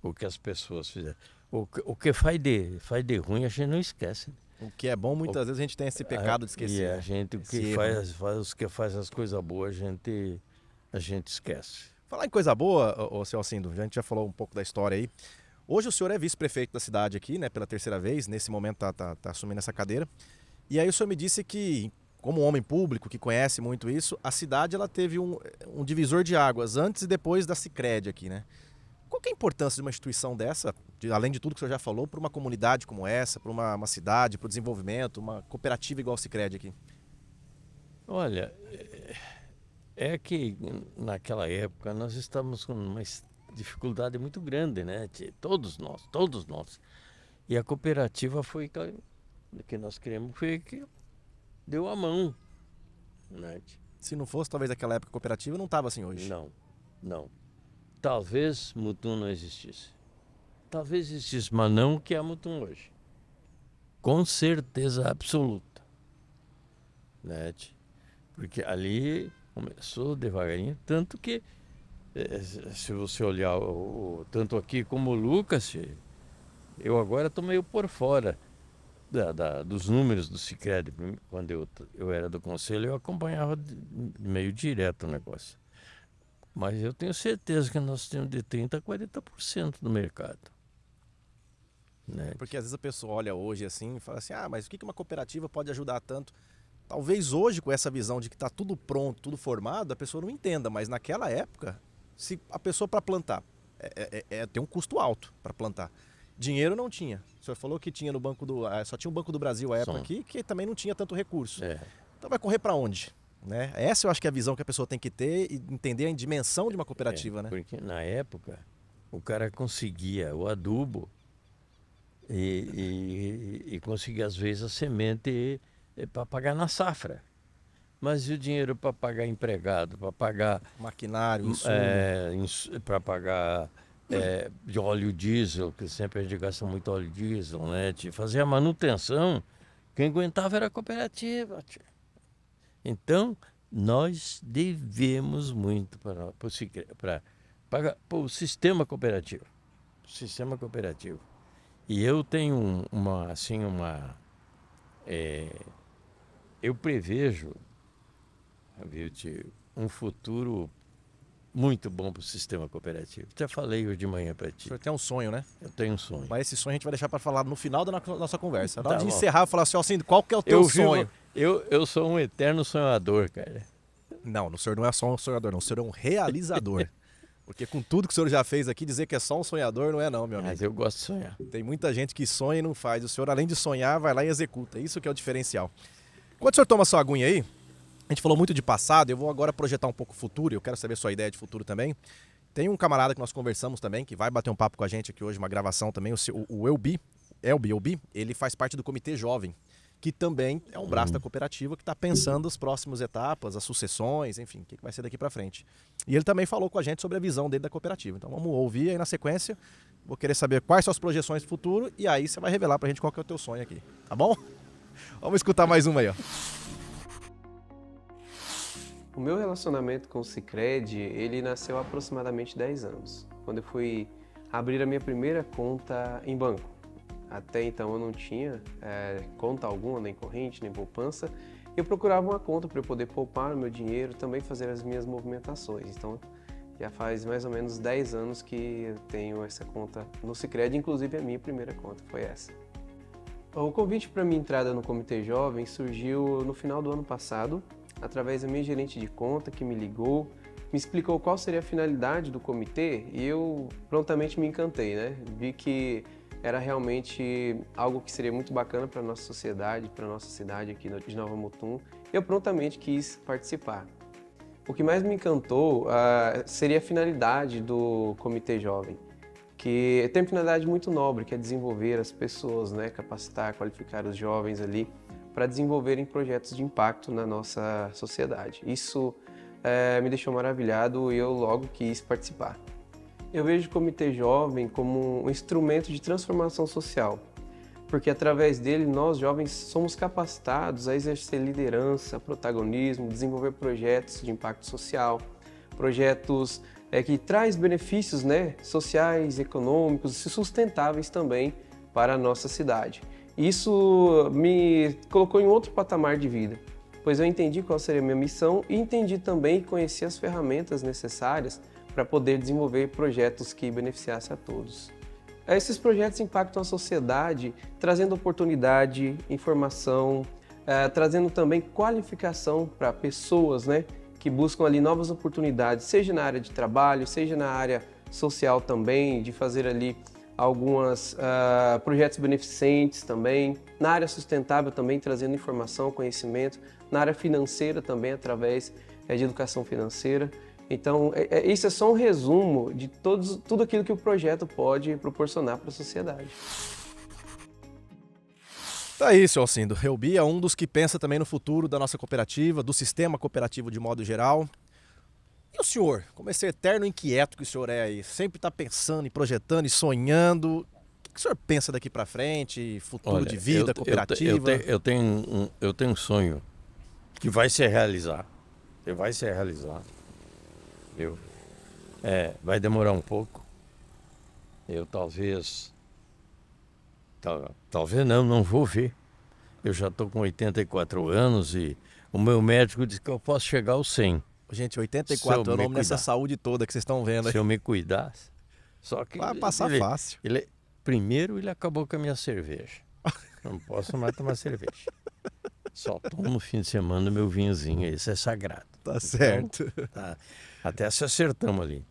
o que as pessoas fizeram. O, o que faz de, faz de ruim a gente não esquece. Né? O que é bom, muitas o, vezes a gente tem esse pecado de esquecer. E a né? gente, o que faz, né? faz, os que faz as coisas boas, a gente, a gente esquece. Falar em coisa boa, o ô, seu Alcindo, a gente já falou um pouco da história aí. Hoje o senhor é vice-prefeito da cidade aqui, né, pela terceira vez, nesse momento está tá, tá assumindo essa cadeira. E aí o senhor me disse que, como homem público que conhece muito isso, a cidade ela teve um, um divisor de águas antes e depois da Cicred aqui, né? Qual é a importância de uma instituição dessa, de, além de tudo que você já falou, para uma comunidade como essa, para uma, uma, cidade, para o desenvolvimento, uma cooperativa igual o Cicred aqui? Olha, é, é que naquela época nós estávamos com uma dificuldade muito grande, né? Todos nós, todos nós. E a cooperativa foi que nós criamos, foi que deu a mão. Né? Se não fosse talvez aquela época cooperativa, não estava assim hoje. Não, não talvez Mutum não existisse. Talvez existisse, mas não o que é Mutum hoje. Com certeza absoluta. Né? Porque ali começou devagarinho, tanto que eh, eh, se você olhar tanto aqui como o Lucas, eu agora estou meio por fora da, da, dos números do Cicred. Quando eu, eu era do conselho, eu acompanhava meio direto o negócio. Mas eu tenho certeza que nós temos de 30% a 40% do mercado. Né? Porque às vezes a pessoa olha hoje assim e fala assim: ah, mas o que uma cooperativa pode ajudar tanto? Talvez hoje, com essa visão de que está tudo pronto, tudo formado, a pessoa não entenda, mas naquela época, se a pessoa para plantar, é, é, é, é, tem um custo alto para plantar. Dinheiro não tinha. O senhor falou que tinha no Banco do. Ah, só tinha o Banco do Brasil à época Som. aqui, que também não tinha tanto recurso. É. Então vai correr para onde? Né? Essa eu acho que é a visão que a pessoa tem que ter e entender a dimensão de uma cooperativa, é, né? Porque na época o cara conseguia o adubo e, e, e conseguia às vezes a semente eh, para pagar na safra. Mas e o dinheiro para pagar empregado, para pagar maquinário, hum, é, para pagar é, de óleo diesel, que sempre a gente gasta muito óleo diesel, né? Tipo, fazer a manutenção, quem aguentava era a cooperativa. Tia. Então, nós devemos muito para, para, para, para o sistema cooperativo. Sistema cooperativo. E eu tenho uma, assim, uma... É, eu prevejo, viu, um futuro muito bom para o sistema cooperativo. Já falei hoje de manhã para ti. Você tem um sonho, né? Eu tenho um sonho. Mas esse sonho a gente vai deixar para falar no final da nossa conversa. Na tá hora tá de bom. encerrar, falar assim, assim, qual que é o teu eu sonho? Eu, eu sou um eterno sonhador, cara. Não, o senhor não é só um sonhador, não. O senhor é um realizador. Porque com tudo que o senhor já fez aqui, dizer que é só um sonhador não é não, meu amigo. Mas eu gosto de sonhar. Tem muita gente que sonha e não faz. O senhor, além de sonhar, vai lá e executa. Isso que é o diferencial. Quando o senhor toma sua aguinha aí, a gente falou muito de passado, eu vou agora projetar um pouco o futuro, eu quero saber sua ideia de futuro também. Tem um camarada que nós conversamos também, que vai bater um papo com a gente aqui hoje, uma gravação também, o, seu, o Elbi, Elbi, Elbi, ele faz parte do Comitê Jovem que também é um braço uhum. da hum. cooperativa que está pensando as próximas etapas, as sucessões, enfim, o que, vai ser daqui para frente. E ele também falou com a gente sobre a visão dele da cooperativa. Então vamos ouvir aí na sequência. Vou querer saber quais são as projeções do futuro e aí você vai revelar para a gente qual que é o teu sonho aqui, tá bom? Vamos escutar mais uma aí, ó. O meu relacionamento com o Cicred, ele nasceu há aproximadamente 10 anos, quando eu fui abrir a minha primeira conta em banco. Até então eu não tinha é, conta alguma, nem corrente, nem poupança. Eu procurava uma conta para eu poder poupar o meu dinheiro, também fazer as minhas movimentações. Então já faz mais ou menos 10 anos que eu tenho essa conta no Sicredi, inclusive a minha primeira conta foi essa. O convite para minha entrada no Comitê Jovem surgiu no final do ano passado, através da minha gerente de conta que me ligou, me explicou qual seria a finalidade do comitê e eu prontamente me encantei, né? Vi que era realmente algo que seria muito bacana para a nossa sociedade, para a nossa cidade aqui de Nova Mutum. Eu prontamente quis participar. O que mais me encantou uh, seria a finalidade do Comitê Jovem, que tem uma finalidade muito nobre, que é desenvolver as pessoas, né? capacitar, qualificar os jovens ali para desenvolverem projetos de impacto na nossa sociedade. Isso uh, me deixou maravilhado e eu logo quis participar. Eu vejo o Comitê Jovem como um instrumento de transformação social, porque através dele nós jovens somos capacitados a exercer liderança, protagonismo, desenvolver projetos de impacto social, projetos é, que traz benefícios né, sociais, econômicos e sustentáveis também para a nossa cidade. Isso me colocou em outro patamar de vida, pois eu entendi qual seria a minha missão e entendi também conheci as ferramentas necessárias para poder desenvolver projetos que beneficiassem a todos. Esses projetos impactam a sociedade, trazendo oportunidade, informação, eh, trazendo também qualificação para pessoas né, que buscam ali novas oportunidades, seja na área de trabalho, seja na área social também, de fazer ali alguns uh, ah, projetos beneficentes também, na área sustentável também, trazendo informação, conhecimento, na área financeira também, através é, de educação financeira. Então, é, é, isso é só um resumo de todos, tudo aquilo que o projeto pode proporcionar para a sociedade. Tá isso, Alcindo. Reubi é um dos que pensa também no futuro da nossa cooperativa, do sistema cooperativo de modo geral. E o senhor, como esse eterno inquieto que o senhor é aí, sempre está pensando e projetando e sonhando, o que o senhor pensa daqui para frente, futuro Olha, de vida, eu, cooperativa? Eu, eu, tenho, eu, tenho um, eu tenho um sonho que vai se realizar, Ele vai se realizar, eu, é, vai demorar um pouco. Eu talvez. Tal, talvez não, não vou ver. Eu já estou com 84 anos e o meu médico disse que eu posso chegar aos 100. Gente, 84 anos nessa saúde toda que vocês estão vendo aí. Se eu me cuidasse. Só que. Vai passar ele, fácil. Ele, primeiro, ele acabou com a minha cerveja. Não posso mais tomar cerveja. Só tomo no fim de semana meu vinhozinho, esse é sagrado. Tá certo. Então, tá, até se acertamos ali.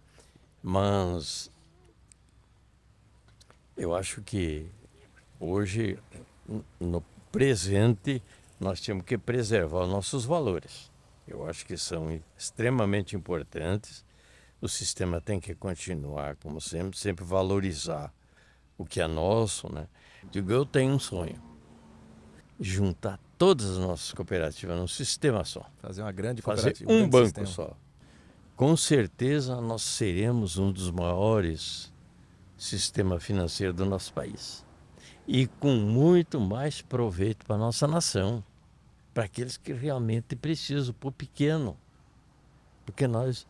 Mas eu acho que hoje, no presente, nós temos que preservar os nossos valores. Eu acho que são extremamente importantes. O sistema tem que continuar, como sempre, sempre valorizar o que é nosso, né? Digo, eu tenho um sonho: juntar todas as nossas cooperativas num sistema só. Fazer uma grande cooperativa. Fazer um, um banco sistema. só. Com certeza nós seremos um dos maiores sistemas financeiros do nosso país. E com muito mais proveito para a nossa nação, para aqueles que realmente precisam, para o pequeno. Porque nós,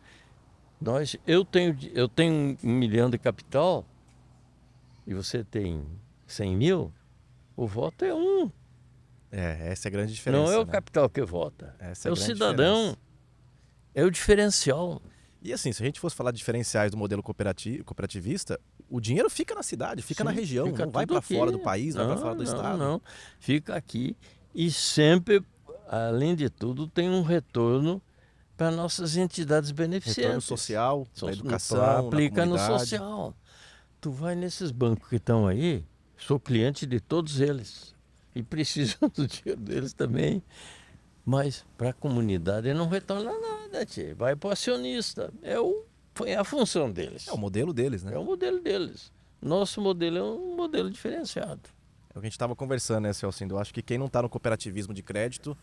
nós eu, tenho, eu tenho um milhão de capital e você tem 100 mil, o voto é um. É, essa é a grande diferença. Não é o né? capital que vota. Essa é, é o cidadão. Diferença. É o diferencial. E assim, se a gente fosse falar de diferenciais do modelo cooperativista, o dinheiro fica na cidade, fica Sim, na região, fica não vai para fora do país, não, vai para fora do não, estado. Não, fica aqui e sempre, além de tudo, tem um retorno para nossas entidades beneficiárias. Retorno social, A educação, aplica no social. Tu vai nesses bancos que estão aí, sou cliente de todos eles e precisam do dinheiro deles também. Mas para a comunidade não retorna nada, tchê. vai para o acionista. É, o, é a função deles. É o modelo deles, né? É o modelo deles. Nosso modelo é um modelo diferenciado. É o que a gente estava conversando, né, Celcindo? Eu acho que quem não está no cooperativismo de crédito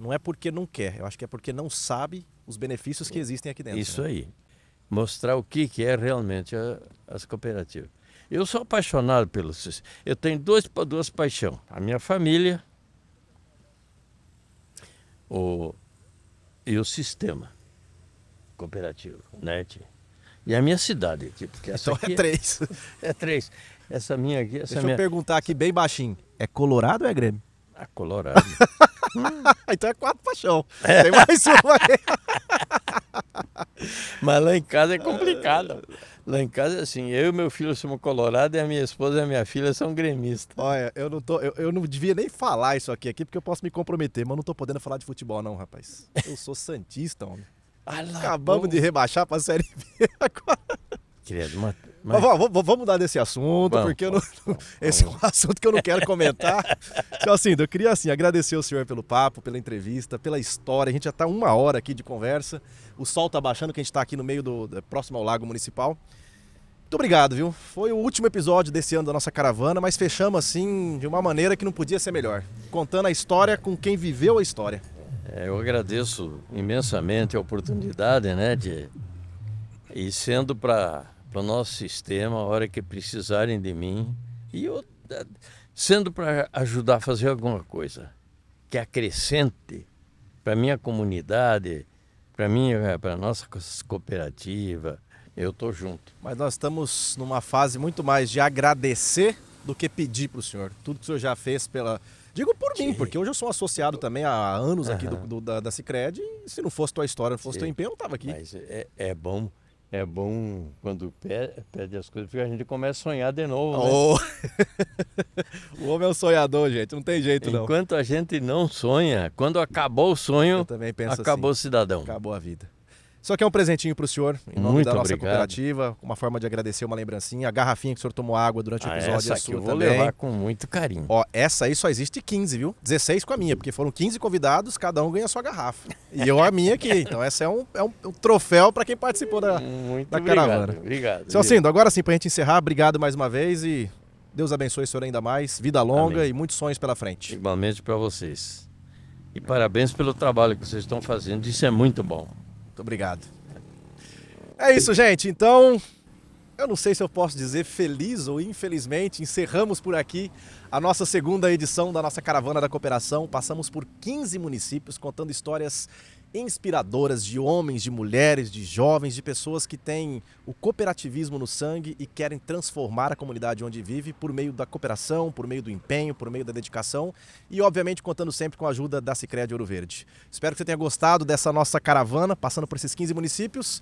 não é porque não quer, eu acho que é porque não sabe os benefícios que existem aqui dentro. Isso né? aí. Mostrar o que, que é realmente a, as cooperativas. Eu sou apaixonado pelo sushi. Eu tenho dois, duas paixões. A minha família o, e o sistema cooperativo, NET. E a minha cidade aqui, porque essa então é aqui é três. É, é três. Essa minha aqui. Essa Deixa minha... eu perguntar aqui bem baixinho. É Colorado ou é Grêmio? É Colorado. hum. Então é quatro paixão. É. Tem mais uma aí. Mas lá em casa é complicado. Lá em casa, assim, eu e meu filho somos colorados e a minha esposa e a minha filha são gremistas. Olha, eu não tô. Eu, eu, não devia nem falar isso aqui, aqui porque eu posso me comprometer, mas não tô podendo falar de futebol, não, rapaz. Eu sou santista, homem. Alá, ah, Acabamos de rebaixar pra Série B agora. Querido, mas mas... Mas, vamos, mudar desse assunto, vamos, porque não, vamos, esse é um assunto que eu não quero comentar. então, assim, eu queria assim, agradecer ao senhor pelo papo, pela entrevista, pela história. A gente já está uma hora aqui de conversa. O sol está baixando, que a gente está aqui no meio do. próximo ao Lago Municipal. Muito obrigado, viu? Foi o último episódio desse ano da nossa caravana, mas fechamos assim de uma maneira que não podia ser melhor. Contando a história com quem viveu a história. É, eu agradeço imensamente a oportunidade, né? De... E sendo para para o nosso sistema, a hora que precisarem de mim. E eu, eh, sendo para ajudar a fazer alguma coisa que acrescente para minha comunidade, para mim, para nossa cooperativa, eu estou junto. Mas nós estamos numa fase muito mais de agradecer do que pedir para o senhor. Tudo que o senhor já fez pela Digo por Sim. mim, porque hoje eu sou associado também há anos aqui do, do, da, da Cicred e se não fosse tua história, não fosse Sim. teu empenho, eu não estava aqui. Mas é, é bom é bom quando perde, as coisas, porque a gente começa a sonhar de novo. Né? Oh. o homem é um sonhador, gente, não tem jeito Enquanto não. Enquanto a gente não sonha, quando acabou o sonho, acabou assim. o cidadão. Acabou a vida. Só que é um presentinho para o senhor, em nome Muito da nossa obrigado. cooperativa, uma forma de agradecer, uma lembrancinha, a garrafinha que o senhor tomou água durante o ah, episódio essa é sua eu vou também. levar com muito carinho. Ó, essa aí só existe 15, viu? 16 com a minha, porque foram 15 convidados, cada um ganha a sua garrafa. E eu a minha aqui. Então essa é um, é um, um troféu para quem participou da, muito da obrigado, caravana. Obrigado. Seu Cindo, agora sim, para a gente encerrar, obrigado mais uma vez e Deus abençoe o senhor ainda mais, vida longa Amém. e muitos sonhos pela frente. Igualmente para vocês. E parabéns pelo trabalho que vocês estão fazendo, isso é muito bom. Muito obrigado. É isso, gente. Então, eu não sei se eu posso dizer feliz ou infelizmente, encerramos por aqui a nossa segunda edição da nossa Caravana da Cooperação. Passamos por 15 municípios contando histórias inspiradoras de homens, de mulheres, de jovens, de pessoas que têm o cooperativismo no sangue e querem transformar a comunidade onde vive por meio da cooperação, por meio do empenho, por meio da dedicação e, obviamente, contando sempre com a ajuda da Sicredi de Ouro Verde. Espero que você tenha gostado dessa nossa caravana, passando por esses 15 municípios.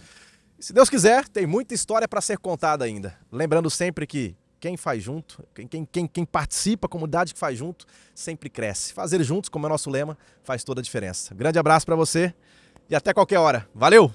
Se Deus quiser, tem muita história para ser contada ainda. Lembrando sempre que quem faz junto, quem, quem, quem participa, a comunidade que faz junto, sempre cresce. Fazer juntos, como é nosso lema, faz toda a diferença. Grande abraço para você e até qualquer hora. Valeu!